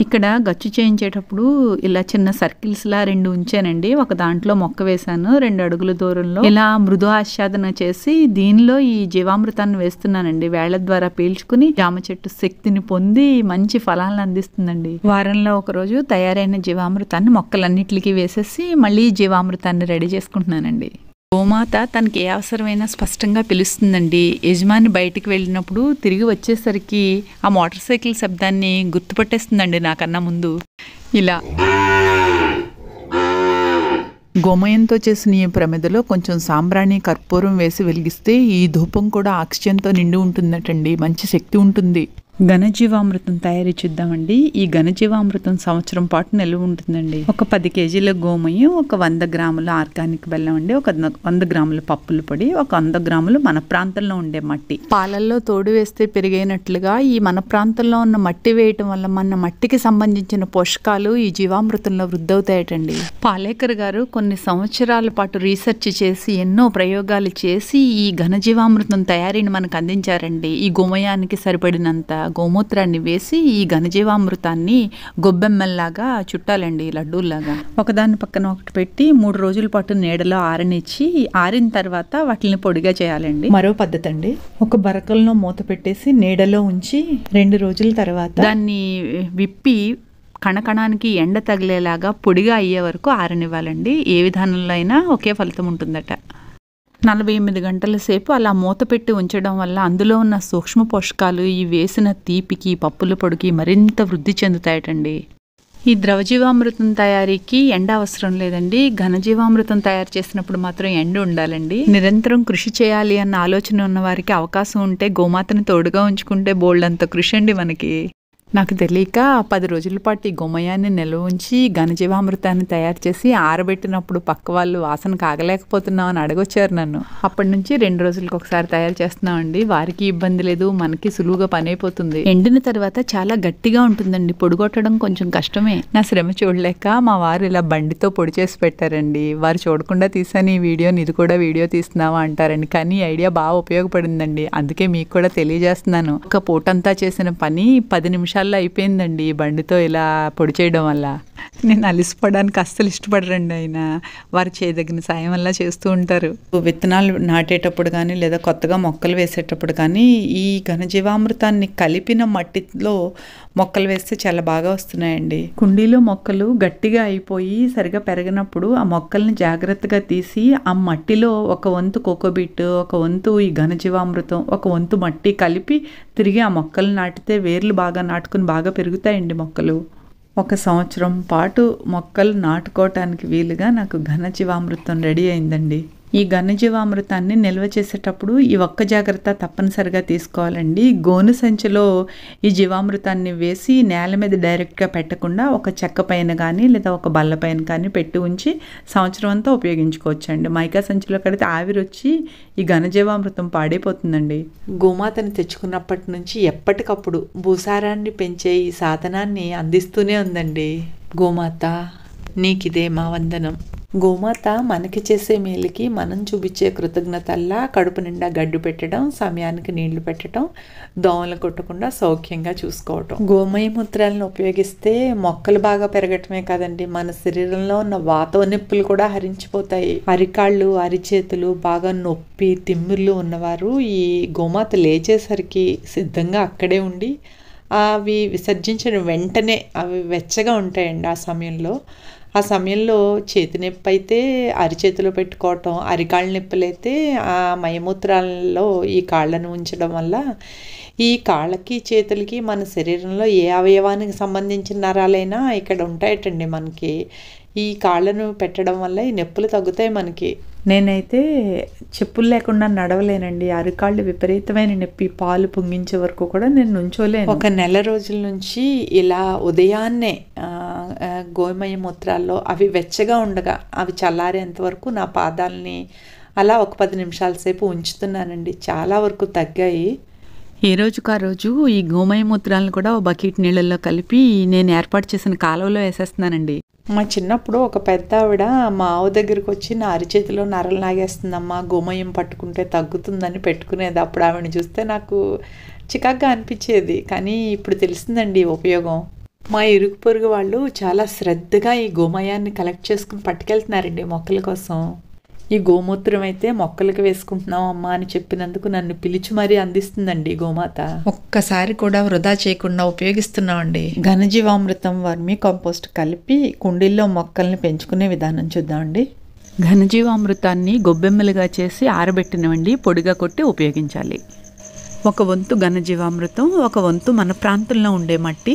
[SPEAKER 1] ఇక్కడ గచ్చు చేయించేటప్పుడు ఇలా చిన్న సర్కిల్స్లా రెండు ఉంచానండి ఒక దాంట్లో మొక్క వేశాను రెండు అడుగుల దూరంలో ఇలా మృదు ఆశ్చాదన చేసి దీనిలో ఈ జీవామృతాన్ని వేస్తున్నానండి వేళ్ల ద్వారా పీల్చుకుని జామ చెట్టు శక్తిని పొంది మంచి ఫలాలను అందిస్తుందండి వారంలో ఒక రోజు తయారైన జీవామృతాన్ని మొక్కలన్నిటికీ వేసేసి మళ్ళీ జీవామృతాన్ని రెడీ చేసుకుంటున్నానండి గోమాత తనకి ఏ అవసరమైనా స్పష్టంగా పిలుస్తుందండి యజమాని బయటికి వెళ్ళినప్పుడు తిరిగి వచ్చేసరికి ఆ మోటార్ సైకిల్ శబ్దాన్ని గుర్తుపట్టేస్తుందండి నాకన్నా ముందు ఇలా గోమయంతో చేసిన ఈ ప్రమిదలో కొంచెం సాంబ్రాణి కర్పూరం వేసి వెలిగిస్తే ఈ ధూపం కూడా ఆక్సిజన్తో నిండి ఉంటుందటండి మంచి శక్తి ఉంటుంది ఘనజీవామృతం తయారీ చేద్దామండి ఈ ఘనజీవామృతం సంవత్సరం పాటు నిల్వ ఉంటుందండి ఒక పది కేజీల గోమయం ఒక వంద గ్రాముల ఆర్గానిక్ బెల్లం అండి ఒక వంద గ్రాముల పప్పుల పొడి ఒక వంద గ్రాములు మన ప్రాంతంలో ఉండే మట్టి పాలల్లో తోడు వేస్తే పెరిగైనట్లుగా ఈ మన ప్రాంతంలో ఉన్న మట్టి వేయటం వల్ల మన మట్టికి సంబంధించిన పోషకాలు ఈ జీవామృతంలో వృద్ధవుతాయటండి పాలేకర్ గారు కొన్ని సంవత్సరాల పాటు రీసెర్చ్ చేసి ఎన్నో ప్రయోగాలు చేసి ఈ ఘనజీవామృతం తయారీని మనకు అందించారండి ఈ గోమయానికి సరిపడినంత గోమూత్రాన్ని వేసి ఈ ఘనజీవామృతాన్ని గొబ్బెమ్మల్లాగా చుట్టాలండి లడ్డూల్లాగా ఒకదాని పక్కన ఒకటి పెట్టి మూడు రోజుల పాటు నీడలో ఆరనిచ్చి ఆరిన తర్వాత వాటిని పొడిగా చేయాలండి మరో పద్ధతి అండి ఒక బరకల్లో మూత పెట్టేసి నీడలో ఉంచి రెండు రోజుల తర్వాత దాన్ని విప్పి కణకణానికి ఎండ తగిలేలాగా పొడిగా అయ్యే వరకు ఆరనివ్వాలండి ఏ విధానంలో అయినా ఒకే ఫలితం ఉంటుందట నలభై ఎనిమిది గంటల సేపు అలా మూత పెట్టి ఉంచడం వల్ల అందులో ఉన్న సూక్ష్మ పోషకాలు ఈ వేసిన తీపికి పప్పుల పొడికి మరింత వృద్ధి చెందుతాయటండి ఈ ద్రవజీవామృతం తయారీకి ఎండ అవసరం లేదండి ఘనజీవామృతం తయారు చేసినప్పుడు మాత్రం ఎండ ఉండాలండి నిరంతరం కృషి చేయాలి అన్న ఆలోచన ఉన్న వారికి అవకాశం ఉంటే గోమాతను తోడుగా ఉంచుకుంటే బోల్డ్ అంత కృషి అండి మనకి నాకు తెలియక పది రోజుల పాటు ఈ గోమయాన్ని నిల్వ ఉంచి ఘనజీవామృతాన్ని తయారు చేసి ఆరబెట్టినప్పుడు పక్క వాళ్ళు వాసన కాగలేకపోతున్నాం అని అడగొచ్చారు నన్ను అప్పటి నుంచి రెండు రోజులకు ఒకసారి తయారు చేస్తున్నామండి వారికి ఇబ్బంది లేదు మనకి సులువుగా పని అయిపోతుంది ఎండిన తర్వాత చాలా గట్టిగా ఉంటుందండి పొడిగొట్టడం కొంచెం కష్టమే నా శ్రమ చూడలేక మా వారు ఇలా బండితో పొడి చేసి పెట్టారండి వారు చూడకుండా తీసాను ఈ వీడియోని ఇది కూడా వీడియో తీస్తున్నావా అంటారండి కానీ ఐడియా బాగా ఉపయోగపడిందండి అందుకే మీకు కూడా తెలియజేస్తున్నాను ఒక పూటంతా చేసిన పని పది నిమిషాలు నిమిషాల్లో అయిపోయిందండి ఈ బండితో ఇలా పొడి చేయడం వల్ల నేను అలిసిపోవడానికి అస్సలు ఇష్టపడరండి ఆయన వారు చేయదగిన సాయం వల్ల చేస్తూ ఉంటారు విత్తనాలు నాటేటప్పుడు కానీ లేదా కొత్తగా మొక్కలు వేసేటప్పుడు కానీ ఈ ఘనజీవామృతాన్ని కలిపిన మట్టిలో మొక్కలు వేస్తే చాలా బాగా వస్తున్నాయండి కుండీలో మొక్కలు గట్టిగా అయిపోయి సరిగా పెరిగినప్పుడు ఆ మొక్కల్ని జాగ్రత్తగా తీసి ఆ మట్టిలో ఒక వంతు కోకోబీట్ ఒక వంతు ఈ ఘనజీవామృతం ఒక వంతు మట్టి కలిపి తిరిగి ఆ మొక్కలు నాటితే వేర్లు బాగా నాటు నాటుకుని బాగా పెరుగుతాయండి మొక్కలు ఒక సంవత్సరం పాటు మొక్కలు నాటుకోవటానికి వీలుగా నాకు ఘనజీవామృతం రెడీ అయిందండి ఈ ఘనజీవామృతాన్ని నిల్వ చేసేటప్పుడు ఈ ఒక్క జాగ్రత్త తప్పనిసరిగా తీసుకోవాలండి గోను సంచిలో ఈ జీవామృతాన్ని వేసి నేల మీద డైరెక్ట్గా పెట్టకుండా ఒక చెక్క పైన కానీ లేదా ఒక బల్ల పైన కానీ పెట్టి ఉంచి సంవత్సరం అంతా ఉపయోగించుకోవచ్చండి మైకా సంచిలో కడితే ఆవిరి వచ్చి ఈ ఘనజీవామృతం పాడైపోతుందండి గోమాతను తెచ్చుకున్నప్పటి నుంచి ఎప్పటికప్పుడు భూసారాన్ని పెంచే ఈ సాధనాన్ని అందిస్తూనే ఉందండి గోమాత నీకిదే మా వందనం గోమాత మనకి చేసే మేలుకి మనం చూపించే కృతజ్ఞతల్లా కడుపు నిండా గడ్డు పెట్టడం సమయానికి నీళ్లు పెట్టడం దోమలు కొట్టకుండా సౌఖ్యంగా చూసుకోవటం గోమయమూత్రాలను ఉపయోగిస్తే మొక్కలు బాగా పెరగటమే కాదండి మన శరీరంలో ఉన్న వాత నొప్పులు కూడా హరించిపోతాయి అరికాళ్ళు అరిచేతులు బాగా నొప్పి తిమ్మిర్లు ఉన్నవారు ఈ గోమాత లేచేసరికి సిద్ధంగా అక్కడే ఉండి అవి విసర్జించిన వెంటనే అవి వెచ్చగా ఉంటాయండి ఆ సమయంలో ఆ సమయంలో చేతి నొప్పి అయితే అరిచేతిలో పెట్టుకోవటం అరికాళ్ళ నొప్పులైతే ఆ మయమూత్రాలలో ఈ కాళ్ళను ఉంచడం వల్ల ఈ కాళ్ళకి చేతులకి మన శరీరంలో ఏ అవయవానికి సంబంధించిన నరాలైనా ఇక్కడ ఉంటాయటండి మనకి ఈ కాళ్ళను పెట్టడం వల్ల ఈ నొప్పులు తగ్గుతాయి మనకి నేనైతే చెప్పులు లేకుండా నడవలేనండి అరికాళ్ళు విపరీతమైన నొప్పి పాలు పొంగించే వరకు కూడా నేను నుంచోలేను ఒక నెల రోజుల నుంచి ఇలా ఉదయాన్నే గోమయ మూత్రాల్లో అవి వెచ్చగా ఉండగా అవి చల్లారేంత వరకు నా పాదాలని అలా ఒక పది నిమిషాల సేపు ఉంచుతున్నానండి చాలా వరకు తగ్గాయి ఏ రోజుకు ఆ రోజు ఈ గోమయ మూత్రాలను కూడా ఓ బకెట్ నీళ్ళల్లో కలిపి నేను ఏర్పాటు చేసిన కాలువలో వేసేస్తున్నానండి మా చిన్నప్పుడు ఒక పెద్ద ఆవిడ మా ఆవు దగ్గరికి వచ్చి నా అరిచేతిలో నరలు నాగేస్తుందమ్మా గోమయం పట్టుకుంటే తగ్గుతుందని పెట్టుకునేది అప్పుడు ఆవిడని చూస్తే నాకు చికాగ్గా అనిపించేది కానీ ఇప్పుడు తెలిసిందండి ఉపయోగం మా ఇరుగు పొరుగు వాళ్ళు చాలా శ్రద్ధగా ఈ గోమయాన్ని కలెక్ట్ చేసుకుని పట్టుకెళ్తున్నారండి మొక్కల కోసం ఈ గోమూత్రం అయితే మొక్కలకి వేసుకుంటున్నాం అమ్మా అని చెప్పినందుకు నన్ను పిలిచి మరీ అందిస్తుందండి గోమాత ఒక్కసారి కూడా వృధా చేయకుండా ఉపయోగిస్తున్నామండి ఘనజీవామృతం వర్మి కంపోస్ట్ కలిపి కుండీల్లో మొక్కల్ని పెంచుకునే విధానం చూద్దామండి ఘనజీవామృతాన్ని గొబ్బెమ్మలుగా చేసి ఆరబెట్టినవండి పొడిగా కొట్టి ఉపయోగించాలి ఒక వంతు ఘనజీవామృతం ఒక వంతు మన ప్రాంతంలో ఉండే మట్టి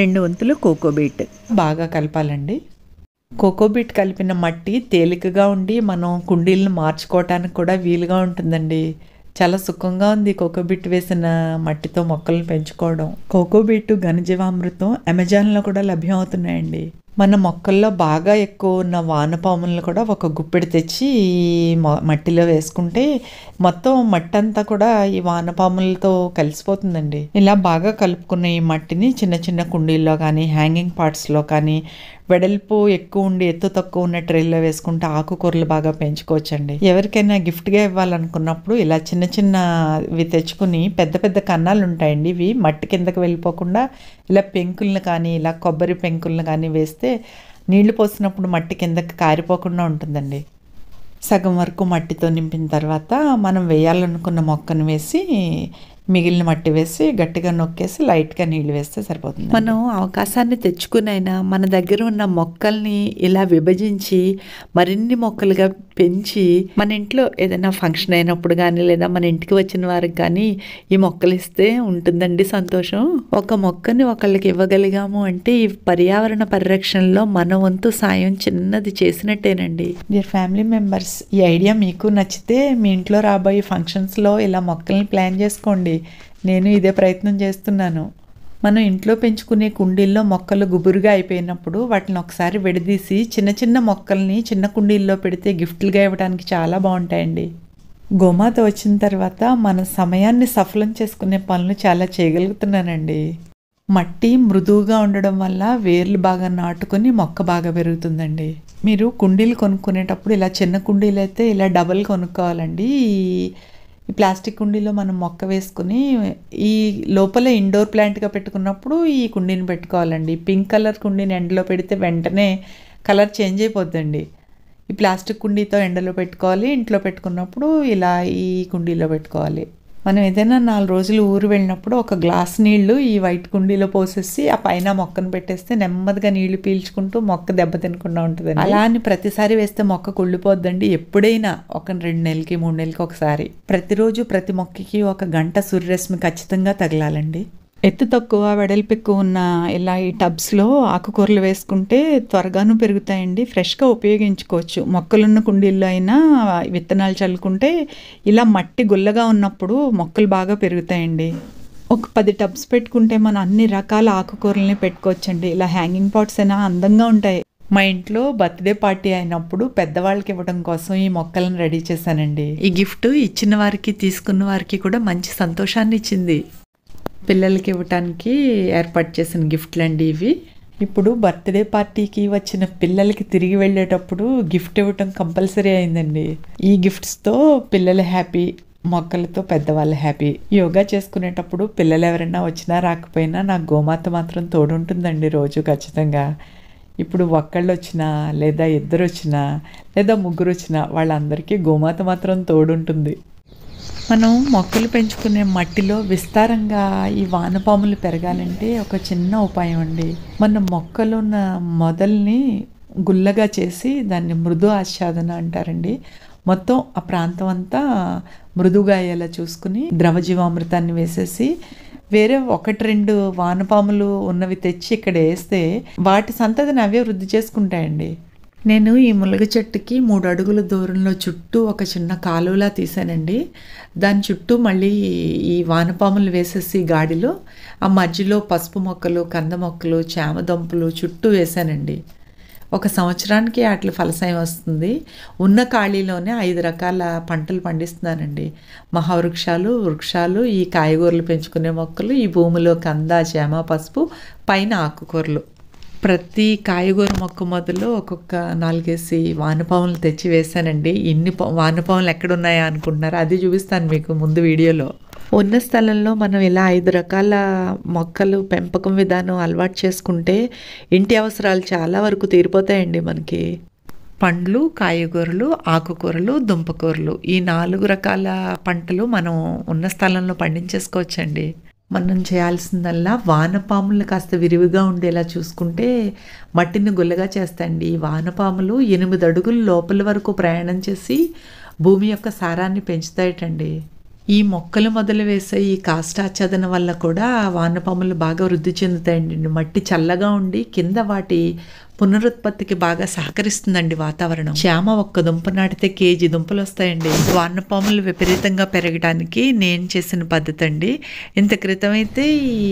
[SPEAKER 1] రెండు వంతులు కోకోబీట్ బాగా కలపాలండి కోకోబిట్ కలిపిన మట్టి తేలికగా ఉండి మనం కుండీలను మార్చుకోవటానికి కూడా వీలుగా ఉంటుందండి చాలా సుఖంగా ఉంది కోకోబిట్ వేసిన మట్టితో మొక్కలను పెంచుకోవడం కోకోబిట్ ఘనజీవామృతం అమెజాన్లో కూడా లభ్యం అవుతున్నాయండి మన మొక్కల్లో బాగా ఎక్కువ ఉన్న వానపాములను కూడా ఒక గుప్పెడు తెచ్చి మట్టిలో వేసుకుంటే మొత్తం మట్టి అంతా కూడా ఈ వానపాములతో కలిసిపోతుందండి ఇలా బాగా కలుపుకున్న ఈ మట్టిని చిన్న చిన్న కుండీల్లో కానీ హ్యాంగింగ్ పార్ట్స్లో కానీ వెడల్పు ఎక్కువ ఉండి ఎత్తు తక్కువ ఉన్న ట్రేల్లో వేసుకుంటే ఆకుకూరలు బాగా పెంచుకోవచ్చండి ఎవరికైనా గిఫ్ట్గా ఇవ్వాలనుకున్నప్పుడు ఇలా చిన్న చిన్న ఇవి తెచ్చుకుని పెద్ద పెద్ద కన్నాలు ఉంటాయండి ఇవి మట్టి కిందకి వెళ్ళిపోకుండా ఇలా పెంకుల్ని కానీ ఇలా కొబ్బరి పెంకుల్ని కానీ వేస్తే నీళ్లు పోసినప్పుడు మట్టి కిందకి కారిపోకుండా ఉంటుందండి సగం వరకు మట్టితో నింపిన తర్వాత మనం వేయాలనుకున్న మొక్కను వేసి మిగిలిన మట్టి వేసి గట్టిగా నొక్కేసి లైట్గా నీళ్ళు వేస్తే సరిపోతుంది మనం అవకాశాన్ని తెచ్చుకునైనా మన దగ్గర ఉన్న మొక్కల్ని ఇలా విభజించి మరిన్ని మొక్కలుగా పెంచి మన ఇంట్లో ఏదైనా ఫంక్షన్ అయినప్పుడు కానీ లేదా మన ఇంటికి వచ్చిన వారికి కానీ ఈ మొక్కలు ఇస్తే ఉంటుందండి సంతోషం ఒక మొక్కని ఒకళ్ళకి ఇవ్వగలిగాము అంటే ఈ పర్యావరణ పరిరక్షణలో మన వంతు సాయం చిన్నది చేసినట్టేనండి మీరు ఫ్యామిలీ మెంబర్స్ ఈ ఐడియా మీకు నచ్చితే మీ ఇంట్లో రాబోయే ఫంక్షన్స్లో ఇలా మొక్కల్ని ప్లాన్ చేసుకోండి నేను ఇదే ప్రయత్నం చేస్తున్నాను మనం ఇంట్లో పెంచుకునే కుండీల్లో మొక్కలు గుబురుగా అయిపోయినప్పుడు వాటిని ఒకసారి విడదీసి చిన్న చిన్న మొక్కల్ని చిన్న కుండీల్లో పెడితే గిఫ్ట్లుగా ఇవ్వడానికి చాలా బాగుంటాయండి గోమాత వచ్చిన తర్వాత మన సమయాన్ని సఫలం చేసుకునే పనులు చాలా చేయగలుగుతున్నానండి మట్టి మృదువుగా ఉండడం వల్ల వేర్లు బాగా నాటుకొని మొక్క బాగా పెరుగుతుందండి మీరు కుండీలు కొనుక్కునేటప్పుడు ఇలా చిన్న కుండీలు అయితే ఇలా డబల్ కొనుక్కోవాలండి ఈ ప్లాస్టిక్ కుండీలో మనం మొక్క వేసుకుని ఈ లోపల ఇండోర్ ప్లాంట్గా పెట్టుకున్నప్పుడు ఈ కుండీని పెట్టుకోవాలండి పింక్ కలర్ కుండీని ఎండలో పెడితే వెంటనే కలర్ చేంజ్ అయిపోద్దండి ఈ ప్లాస్టిక్ కుండీతో ఎండలో పెట్టుకోవాలి ఇంట్లో పెట్టుకున్నప్పుడు ఇలా ఈ కుండీలో పెట్టుకోవాలి మనం ఏదైనా నాలుగు రోజులు ఊరు వెళ్ళినప్పుడు ఒక గ్లాస్ నీళ్లు ఈ వైట్ కుండీలో పోసేసి ఆ పైన మొక్కను పెట్టేస్తే నెమ్మదిగా నీళ్లు పీల్చుకుంటూ మొక్క దెబ్బ తినకుండా ఉంటుంది అలా అని ప్రతిసారి వేస్తే మొక్క కుళ్ళిపోద్దండి ఎప్పుడైనా ఒక రెండు నెలలకి మూడు నెలలకి ఒకసారి ప్రతిరోజు ప్రతి మొక్కకి ఒక గంట సూర్యరశ్మి ఖచ్చితంగా తగలాలండి ఎత్తు తక్కువ వెడల్పెక్కు ఉన్న ఇలా ఈ టబ్స్లో ఆకుకూరలు వేసుకుంటే త్వరగాను పెరుగుతాయండి ఫ్రెష్గా ఉపయోగించుకోవచ్చు మొక్కలున్న కుండీల్లో అయినా విత్తనాలు చల్లుకుంటే ఇలా మట్టి గుల్లగా ఉన్నప్పుడు మొక్కలు బాగా పెరుగుతాయండి ఒక పది టబ్స్ పెట్టుకుంటే మనం అన్ని రకాల ఆకుకూరల్ని పెట్టుకోవచ్చండి ఇలా హ్యాంగింగ్ పాట్స్ అయినా అందంగా ఉంటాయి మా ఇంట్లో బర్త్డే పార్టీ అయినప్పుడు పెద్దవాళ్ళకి ఇవ్వడం కోసం ఈ మొక్కలను రెడీ చేశానండి ఈ గిఫ్ట్ ఇచ్చిన వారికి తీసుకున్న వారికి కూడా మంచి సంతోషాన్ని ఇచ్చింది పిల్లలకి ఇవ్వటానికి ఏర్పాటు చేసిన గిఫ్ట్లు అండి ఇవి ఇప్పుడు బర్త్డే పార్టీకి వచ్చిన పిల్లలకి తిరిగి వెళ్ళేటప్పుడు గిఫ్ట్ ఇవ్వటం కంపల్సరీ అయిందండి ఈ గిఫ్ట్స్తో పిల్లలు హ్యాపీ మొక్కలతో పెద్దవాళ్ళు హ్యాపీ యోగా చేసుకునేటప్పుడు పిల్లలు ఎవరైనా వచ్చినా రాకపోయినా నా గోమాత మాత్రం తోడుంటుందండి రోజు ఖచ్చితంగా ఇప్పుడు ఒక్కళ్ళు వచ్చినా లేదా ఇద్దరు వచ్చినా లేదా ముగ్గురు వచ్చినా వాళ్ళందరికీ గోమాత మాత్రం తోడుంటుంది మనం మొక్కలు పెంచుకునే మట్టిలో విస్తారంగా ఈ వానపాములు పెరగాలంటే ఒక చిన్న ఉపాయం అండి మన మొక్కలున్న మొదల్ని గుల్లగా చేసి దాన్ని మృదు ఆచ్ఛాదన అంటారండి మొత్తం ఆ ప్రాంతం అంతా మృదుగా అయ్యేలా చూసుకుని ద్రవజీవామృతాన్ని వేసేసి వేరే ఒకటి రెండు వానపాములు ఉన్నవి తెచ్చి ఇక్కడ వేస్తే వాటి సంతతిని అవే వృద్ధి చేసుకుంటాయండి నేను ఈ ములగ చెట్టుకి మూడు అడుగుల దూరంలో చుట్టూ ఒక చిన్న కాలువలా తీశానండి దాని చుట్టూ మళ్ళీ ఈ వానపాములు వేసేసి గాడిలో ఆ మధ్యలో పసుపు మొక్కలు కంద మొక్కలు చామదుంపలు చుట్టూ వేశానండి ఒక సంవత్సరానికి వాటి ఫలసాయం వస్తుంది ఉన్న ఖాళీలోనే ఐదు రకాల పంటలు పండిస్తున్నానండి మహావృక్షాలు వృక్షాలు ఈ కాయగూరలు పెంచుకునే మొక్కలు ఈ భూమిలో కంద చేమ పసుపు పైన ఆకుకూరలు ప్రతి కాయగూర మొక్క మొదలు ఒక్కొక్క నాలుగేసి వానపాములు తెచ్చి వేశానండి ఇన్ని వానపాములు ఎక్కడున్నాయా అనుకుంటున్నారు అది చూపిస్తాను మీకు ముందు వీడియోలో ఉన్న స్థలంలో మనం ఇలా ఐదు రకాల మొక్కలు పెంపకం విధానం అలవాటు చేసుకుంటే ఇంటి అవసరాలు చాలా వరకు తీరిపోతాయండి మనకి పండ్లు కాయగూరలు ఆకుకూరలు దుంపకూరలు ఈ నాలుగు రకాల పంటలు మనం ఉన్న స్థలంలో పండించేసుకోవచ్చండి మనం చేయాల్సిందల్లా వానపాములు కాస్త విరివిగా ఉండేలా చూసుకుంటే మట్టిని గుల్లగా ఈ వానపాములు ఎనిమిది అడుగుల లోపల వరకు ప్రయాణం చేసి భూమి యొక్క సారాన్ని పెంచుతాయటండి ఈ మొక్కలు మొదలు వేసే ఈ కాష్టాచ్ఛాదన వల్ల కూడా వానపాములు బాగా వృద్ధి చెందుతాయండి మట్టి చల్లగా ఉండి కింద వాటి పునరుత్పత్తికి బాగా సహకరిస్తుందండి వాతావరణం శ్యామ ఒక్క దుంప నాటితే కేజీ దుంపలు వస్తాయండి వానపాములు విపరీతంగా పెరగడానికి నేను చేసిన పద్ధతి అండి ఇంత క్రితమైతే ఈ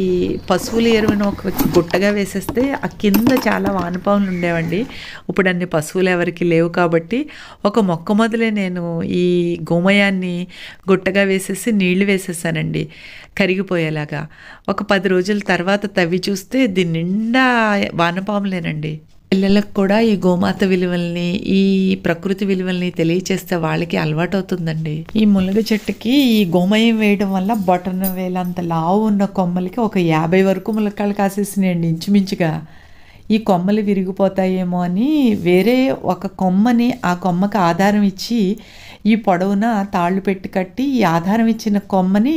[SPEAKER 1] పశువుల ఎరువును ఒక గుట్టగా వేసేస్తే ఆ కింద చాలా వానపాములు ఉండేవండి ఇప్పుడు అన్ని పశువులు ఎవరికి లేవు కాబట్టి ఒక మొక్క మొదలే నేను ఈ గోమయాన్ని గుట్టగా వేసేసి నీళ్లు వేసేసానండి కరిగిపోయేలాగా ఒక పది రోజుల తర్వాత తవ్వి చూస్తే దీని నిండా వానపాములేనండి పిల్లలకు కూడా ఈ గోమాత విలువల్ని ఈ ప్రకృతి విలువల్ని తెలియచేస్తే వాళ్ళకి అలవాటు అవుతుందండి ఈ మునగ చెట్టుకి ఈ గోమయం వేయడం వల్ల బటన్ వేలంత లావు ఉన్న కొమ్మలకి ఒక యాభై వరకు ములక్కాలు కాసేసినాయండి ఇంచుమించుగా ఈ కొమ్మలు విరిగిపోతాయేమో అని వేరే ఒక కొమ్మని ఆ కొమ్మకి ఆధారం ఇచ్చి ఈ పొడవున తాళ్ళు పెట్టి కట్టి ఈ ఆధారం ఇచ్చిన కొమ్మని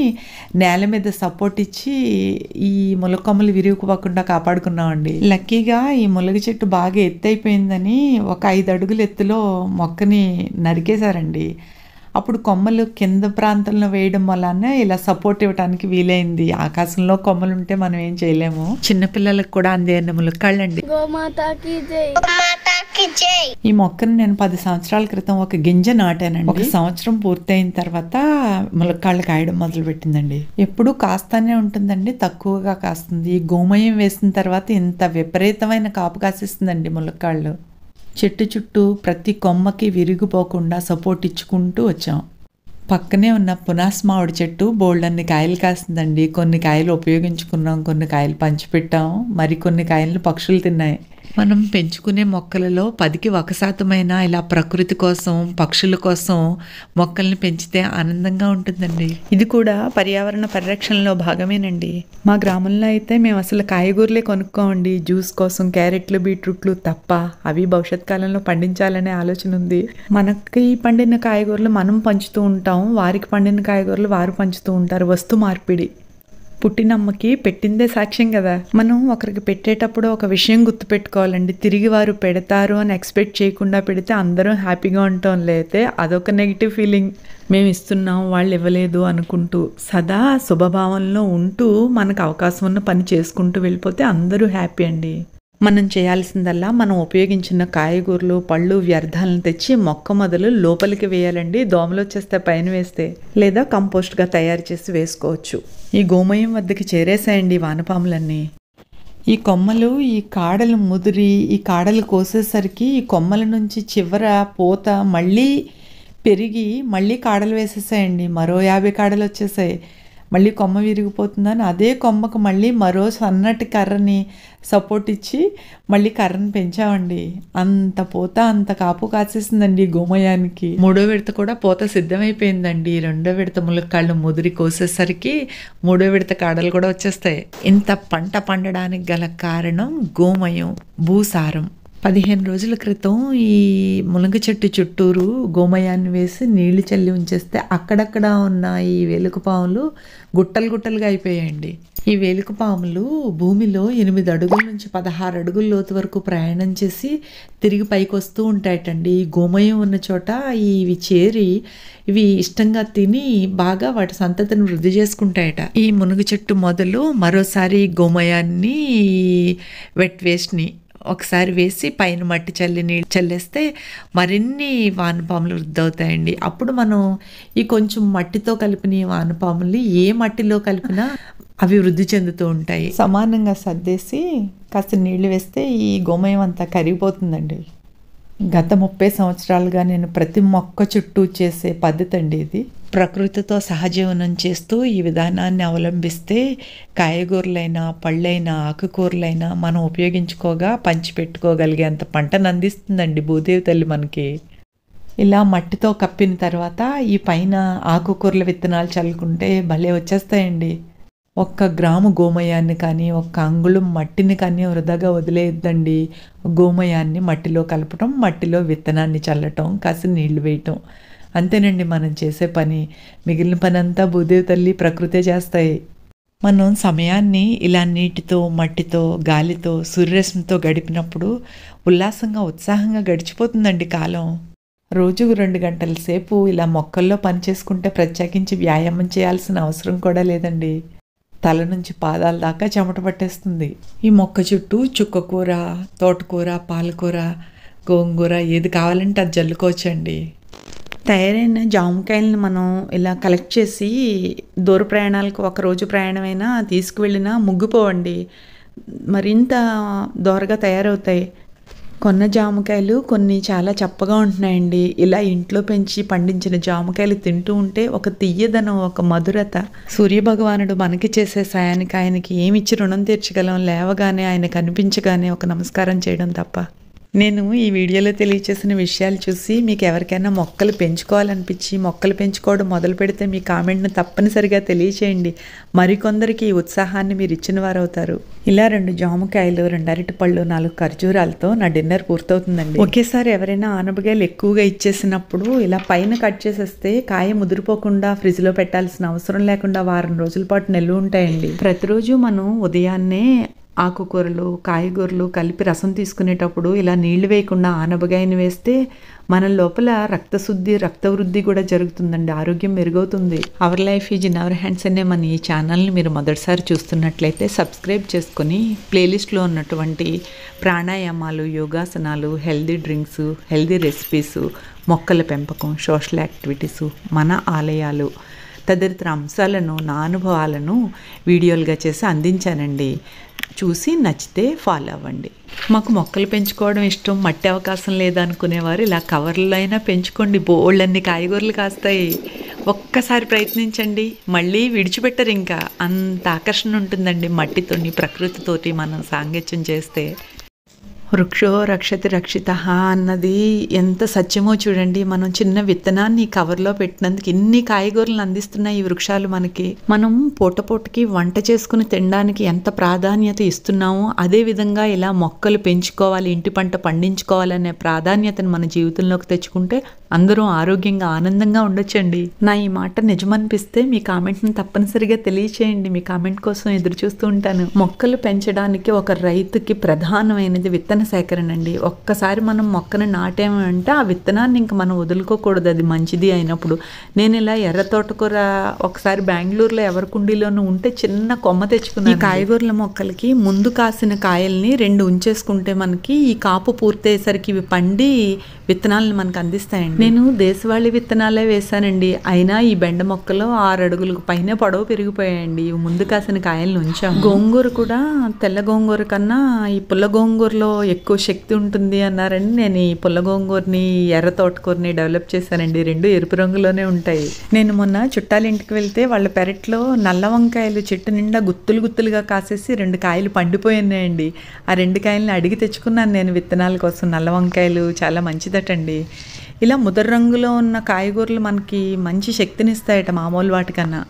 [SPEAKER 1] నేల మీద సపోర్ట్ ఇచ్చి ఈ ములకొమ్మలు విరిగిపోకుండా కాపాడుకున్నామండి లక్కీగా ఈ ములగ చెట్టు బాగా ఎత్తైపోయిందని ఒక ఐదు అడుగుల ఎత్తులో మొక్కని నరికేశారండి అప్పుడు కొమ్మలు కింద ప్రాంతంలో వేయడం వలన ఇలా సపోర్ట్ ఇవ్వడానికి వీలైంది ఆకాశంలో కొమ్మలు ఉంటే మనం ఏం చేయలేము చిన్నపిల్లలకు కూడా అందే ములక్కాళ్ళండి గోమాతకి జై ఈ మొక్కను నేను పది సంవత్సరాల క్రితం ఒక గింజ నాటానండి ఒక సంవత్సరం పూర్తయిన తర్వాత ములక్కాళ్ళు కాయడం మొదలు పెట్టిందండి ఎప్పుడు కాస్తానే ఉంటుందండి తక్కువగా కాస్తుంది ఈ గోమయం వేసిన తర్వాత ఇంత విపరీతమైన కాపు కాసిస్తుందండి ములక్కాళ్ళు చెట్టు చుట్టూ ప్రతి కొమ్మకి విరిగిపోకుండా సపోర్ట్ ఇచ్చుకుంటూ వచ్చాం పక్కనే ఉన్న పునాస్ మామిడి చెట్టు బోల్డన్ని కాయలు కాసిందండి కొన్ని కాయలు ఉపయోగించుకున్నాం కొన్ని కాయలు పంచిపెట్టాం మరికొన్ని కాయలను పక్షులు తిన్నాయి మనం పెంచుకునే మొక్కలలో పదికి ఒక శాతమైన ఇలా ప్రకృతి కోసం పక్షుల కోసం మొక్కల్ని పెంచితే ఆనందంగా ఉంటుందండి ఇది కూడా పర్యావరణ పరిరక్షణలో భాగమేనండి మా గ్రామంలో అయితే మేము అసలు కాయగూరలే కొనుక్కోండి జ్యూస్ కోసం క్యారెట్లు బీట్రూట్లు తప్ప అవి భవిష్యత్ కాలంలో పండించాలనే ఆలోచన ఉంది మనకి పండిన కాయగూరలు మనం పంచుతూ ఉంటాం వారికి పండిన కాయగూరలు వారు పంచుతూ ఉంటారు వస్తు మార్పిడి పుట్టినమ్మకి పెట్టిందే సాక్ష్యం కదా మనం ఒకరికి పెట్టేటప్పుడు ఒక విషయం గుర్తు పెట్టుకోవాలండి తిరిగి వారు పెడతారు అని ఎక్స్పెక్ట్ చేయకుండా పెడితే అందరం హ్యాపీగా ఉంటాం లేతే అదొక నెగిటివ్ ఫీలింగ్ మేము ఇస్తున్నాం వాళ్ళు ఇవ్వలేదు అనుకుంటూ సదా శుభభావంలో ఉంటూ మనకు అవకాశం ఉన్న పని చేసుకుంటూ వెళ్ళిపోతే అందరూ హ్యాపీ అండి మనం చేయాల్సిందల్లా మనం ఉపయోగించిన కాయగూరలు పళ్ళు వ్యర్థాలను తెచ్చి మొక్క మొదలు లోపలికి వేయాలండి దోమలు వచ్చేస్తే పైన వేస్తే లేదా కంపోస్ట్గా తయారు చేసి వేసుకోవచ్చు ఈ గోమయం వద్దకి చేరేసాయండి వానపాములన్నీ ఈ కొమ్మలు ఈ కాడలు ముదిరి ఈ కాడలు కోసేసరికి ఈ కొమ్మల నుంచి చివర పూత మళ్ళీ పెరిగి మళ్ళీ కాడలు వేసేసాయండి మరో యాభై కాడలు వచ్చేసాయి మళ్ళీ కొమ్మ విరిగిపోతుందని అదే కొమ్మకు మళ్ళీ మరో సన్నటి కర్రని సపోర్ట్ ఇచ్చి మళ్ళీ కర్రను పెంచామండి అంత పూత అంత కాపు కాసేసిందండి గోమయానికి మూడో విడత కూడా పూత సిద్ధమైపోయిందండి రెండో విడత ములక్కాళ్ళు ముదిరి కోసేసరికి మూడో విడత కాడలు కూడా వచ్చేస్తాయి ఇంత పంట పండడానికి గల కారణం గోమయం భూసారం పదిహేను రోజుల క్రితం ఈ మునగ చెట్టు చుట్టూరు గోమయాన్ని వేసి నీళ్లు చల్లి ఉంచేస్తే అక్కడక్కడ ఉన్న ఈ పాములు గుట్టలు గుట్టలుగా అయిపోయాయండి ఈ పాములు భూమిలో ఎనిమిది అడుగుల నుంచి పదహారు అడుగుల లోతు వరకు ప్రయాణం చేసి తిరిగి పైకి వస్తూ ఉంటాయటండి ఈ గోమయం ఉన్న చోట ఇవి చేరి ఇవి ఇష్టంగా తిని బాగా వాటి సంతతిని వృద్ధి చేసుకుంటాయట ఈ మునుగు చెట్టు మొదలు మరోసారి గోమయాన్ని వెట్ వేస్ట్ని ఒకసారి వేసి పైన మట్టి చల్లి నీళ్ళు చల్లేస్తే మరిన్ని వానపాములు వృద్ధవుతాయండి అప్పుడు మనం ఈ కొంచెం మట్టితో కలిపిన వానపాముల్ని ఏ మట్టిలో కలిపినా అవి వృద్ధి చెందుతూ ఉంటాయి సమానంగా సర్దేసి కాస్త నీళ్లు వేస్తే ఈ గోమయం అంతా కరిగిపోతుందండి గత ముప్పై సంవత్సరాలుగా నేను ప్రతి మొక్క చుట్టూ చేసే పద్ధతి అండి ఇది ప్రకృతితో సహజీవనం చేస్తూ ఈ విధానాన్ని అవలంబిస్తే కాయగూరలైనా పళ్ళైనా ఆకుకూరలైనా మనం ఉపయోగించుకోగా పంచిపెట్టుకోగలిగేంత పంటను అందిస్తుందండి భూదేవి తల్లి మనకి ఇలా మట్టితో కప్పిన తర్వాత ఈ పైన ఆకుకూరల విత్తనాలు చల్లుకుంటే భలే వచ్చేస్తాయండి ఒక్క గ్రాము గోమయాన్ని కానీ ఒక్క అంగుళం మట్టిని కానీ వృధాగా వదిలేద్దండి గోమయాన్ని మట్టిలో కలపటం మట్టిలో విత్తనాన్ని చల్లటం కాసి నీళ్లు వేయటం అంతేనండి మనం చేసే పని మిగిలిన పని అంతా భూదేవి తల్లి ప్రకృతే చేస్తాయి మనం సమయాన్ని ఇలా నీటితో మట్టితో గాలితో సూర్యరశ్మితో గడిపినప్పుడు ఉల్లాసంగా ఉత్సాహంగా గడిచిపోతుందండి కాలం రోజుకు రెండు గంటల సేపు ఇలా మొక్కల్లో పనిచేసుకుంటే ప్రత్యేకించి వ్యాయామం చేయాల్సిన అవసరం కూడా లేదండి తల నుంచి పాదాల దాకా చెమట పట్టేస్తుంది ఈ మొక్క చుట్టూ చుక్కకూర తోటకూర పాలకూర గోంగూర ఏది కావాలంటే అది జల్లుకోవచ్చండి తయారైన జామకాయలను మనం ఇలా కలెక్ట్ చేసి దూర ప్రయాణాలకు ఒక రోజు ప్రయాణమైనా తీసుకువెళ్ళినా ముగ్గుపోవండి మరింత దోరగా తయారవుతాయి కొన్న జామకాయలు కొన్ని చాలా చప్పగా ఉంటున్నాయండి ఇలా ఇంట్లో పెంచి పండించిన జామకాయలు తింటూ ఉంటే ఒక తియ్యదనం ఒక మధురత సూర్యభగవానుడు మనకి చేసే సాయానికి ఆయనకి ఏమిచ్చి రుణం తీర్చగలం లేవగానే ఆయన కనిపించగానే ఒక నమస్కారం చేయడం తప్ప నేను ఈ వీడియోలో తెలియచేసిన విషయాలు చూసి మీకు ఎవరికైనా మొక్కలు పెంచుకోవాలనిపించి మొక్కలు పెంచుకోవడం మొదలు పెడితే మీ కామెంట్ను తప్పనిసరిగా తెలియచేయండి మరికొందరికి ఉత్సాహాన్ని మీరు ఇచ్చిన వారు అవుతారు ఇలా రెండు జామకాయలు రెండు అరటిపళ్ళు నాలుగు ఖర్జూరాలతో నా డిన్నర్ పూర్తవుతుందండి ఒకేసారి ఎవరైనా ఆనపకాయలు ఎక్కువగా ఇచ్చేసినప్పుడు ఇలా పైన కట్ చేసేస్తే కాయ ముదిరిపోకుండా ఫ్రిడ్జ్లో పెట్టాల్సిన అవసరం లేకుండా వారం రోజుల పాటు నిల్వ ఉంటాయండి ప్రతిరోజు మనం ఉదయాన్నే ఆకుకూరలు కాయగూరలు కలిపి రసం తీసుకునేటప్పుడు ఇలా నీళ్లు వేయకుండా ఆనబగాయని వేస్తే మన లోపల రక్తశుద్ధి రక్తవృద్ధి కూడా జరుగుతుందండి ఆరోగ్యం మెరుగవుతుంది our life is in our hands అనే మన ఈ ఛానల్ని మీరు మొదటిసారి చూస్తున్నట్లయితే సబ్స్క్రైబ్ చేసుకుని ప్లేలిస్ట్లో ఉన్నటువంటి ప్రాణాయామాలు యోగాసనాలు హెల్దీ డ్రింక్స్ హెల్దీ రెసిపీస్ మొక్కల పెంపకం సోషల్ యాక్టివిటీస్ మన ఆలయాలు తదితర అంశాలను నా అనుభవాలను వీడియోలుగా చేసి అందించానండి చూసి నచ్చితే ఫాలో అవ్వండి మాకు మొక్కలు పెంచుకోవడం ఇష్టం మట్టి అవకాశం లేదనుకునేవారు ఇలా కవర్లో అయినా పెంచుకోండి బోల్డ్ అన్ని కాయగూరలు కాస్తాయి ఒక్కసారి ప్రయత్నించండి మళ్ళీ విడిచిపెట్టరు ఇంకా అంత ఆకర్షణ ఉంటుందండి మట్టితోని ప్రకృతితోటి మనం సాంగత్యం చేస్తే వృక్షో రక్షతి రక్షిత అన్నది ఎంత సత్యమో చూడండి మనం చిన్న విత్తనాన్ని కవర్లో పెట్టినందుకు ఇన్ని కాయగూరలను అందిస్తున్నాయి ఈ వృక్షాలు మనకి మనం పూట పూటకి వంట చేసుకుని తినడానికి ఎంత ప్రాధాన్యత ఇస్తున్నామో అదేవిధంగా ఇలా మొక్కలు పెంచుకోవాలి ఇంటి పంట పండించుకోవాలనే ప్రాధాన్యతను మన జీవితంలోకి తెచ్చుకుంటే అందరూ ఆరోగ్యంగా ఆనందంగా ఉండొచ్చండి నా ఈ మాట నిజమనిపిస్తే మీ కామెంట్ని తప్పనిసరిగా తెలియచేయండి మీ కామెంట్ కోసం ఎదురు చూస్తూ ఉంటాను మొక్కలు పెంచడానికి ఒక రైతుకి ప్రధానమైనది విత్తనం విత్తన సేకరణ అండి ఒక్కసారి మనం మొక్కను నాటామంటే ఆ విత్తనాన్ని ఇంకా మనం వదులుకోకూడదు అది మంచిది అయినప్పుడు నేను ఇలా ఎర్ర తోటకూర ఒకసారి బెంగళూరులో ఎవరి కుండీలోనూ ఉంటే చిన్న కొమ్మ తెచ్చుకున్నాను కాయగూరల మొక్కలకి ముందు కాసిన కాయల్ని రెండు ఉంచేసుకుంటే మనకి ఈ కాపు పూర్తయ్యేసరికి ఇవి పండి విత్తనాలను మనకు అందిస్తాయండి నేను దేశవాళీ విత్తనాలే వేశానండి అయినా ఈ బెండ మొక్కలో ఆరు అడుగులకు పైన పొడవు పెరిగిపోయాయండి ఇవి ముందు కాసిన కాయలను ఉంచాము గోంగూర కూడా తెల్ల గోంగూర కన్నా ఈ పుల్ల గోంగూరలో ఎక్కువ శక్తి ఉంటుంది అన్నారని నేను ఈ పుల్ల గోంగూరని ఎర్ర తోటకూరని డెవలప్ చేశానండి రెండు ఎరుపు రంగులోనే ఉంటాయి నేను మొన్న చుట్టాలింటికి వెళ్తే వాళ్ళ పెరట్లో నల్ల వంకాయలు చెట్టు నిండా గుత్తులు గుత్తులుగా కాసేసి రెండు కాయలు పండిపోయినాయండి ఆ రెండు కాయలను అడిగి తెచ్చుకున్నాను నేను విత్తనాల కోసం నల్ల వంకాయలు చాలా మంచిదటండి ఇలా ముదర రంగులో ఉన్న కాయగూరలు మనకి మంచి శక్తినిస్తాయట మామూలు వాటికన్నా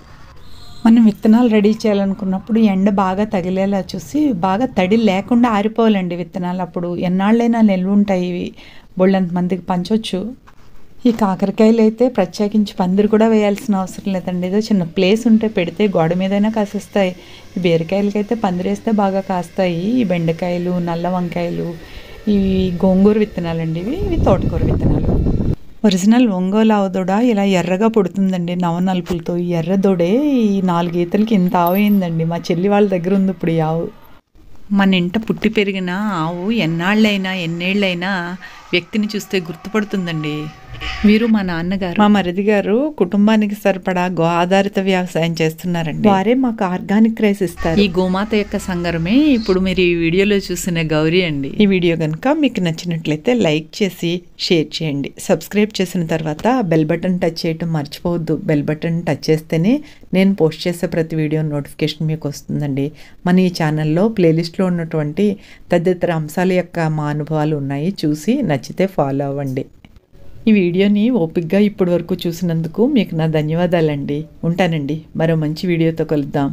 [SPEAKER 1] మనం విత్తనాలు రెడీ చేయాలనుకున్నప్పుడు ఎండ బాగా తగిలేలా చూసి బాగా తడి లేకుండా ఆరిపోవాలండి విత్తనాలు అప్పుడు ఎన్నాళ్ళైనా నిల్వ ఉంటాయి ఇవి బొళ్ళంత మందికి పంచవచ్చు ఈ కాకరకాయలు అయితే ప్రత్యేకించి పందిరి కూడా వేయాల్సిన అవసరం లేదండి ఏదో చిన్న ప్లేస్ ఉంటే పెడితే గోడ మీదైనా కాసేస్తాయి ఈ బీరకాయలకైతే పందిరేస్తే బాగా కాస్తాయి ఈ బెండకాయలు నల్ల వంకాయలు ఇవి గోంగూర అండి ఇవి ఇవి తోటకూర విత్తనాలు ఒరిజినల్ ఒంగోలు దూడ ఇలా ఎర్రగా పుడుతుందండి నలుపులతో ఈ దొడే ఈ ఈతలకి ఇంత ఆవు అయిందండి మా చెల్లి వాళ్ళ దగ్గర ఉంది ఇప్పుడు ఈ ఆవు మన ఇంట పుట్టి పెరిగిన ఆవు ఎన్నాళ్ళైనా ఎన్నేళ్ళైనా వ్యక్తిని చూస్తే గుర్తుపడుతుందండి వీరు మా నాన్నగారు మా మరిది గారు కుటుంబానికి సరిపడా గో ఆధారిత వ్యవసాయం చేస్తున్నారండి వారే మాకు ఆర్గానిక్ రైస్ ఇస్తారు ఈ గోమాత యొక్క సంగరమే ఇప్పుడు మీరు ఈ వీడియోలో చూసిన గౌరీ అండి ఈ వీడియో కనుక మీకు నచ్చినట్లయితే లైక్ చేసి షేర్ చేయండి సబ్స్క్రైబ్ చేసిన తర్వాత బెల్ బటన్ టచ్ చేయటం మర్చిపోవద్దు బెల్ బటన్ టచ్ చేస్తేనే నేను పోస్ట్ చేసే ప్రతి వీడియో నోటిఫికేషన్ మీకు వస్తుందండి మన ఈ ఛానల్లో ప్లేలిస్ట్లో ఉన్నటువంటి తదితర అంశాల యొక్క మా అనుభవాలు ఉన్నాయి చూసి నచ్చితే ఫాలో అవ్వండి ఈ వీడియోని ఓపిక్గా ఇప్పటి వరకు చూసినందుకు మీకు నా ధన్యవాదాలండి ఉంటానండి మరో మంచి వీడియోతో కలుద్దాం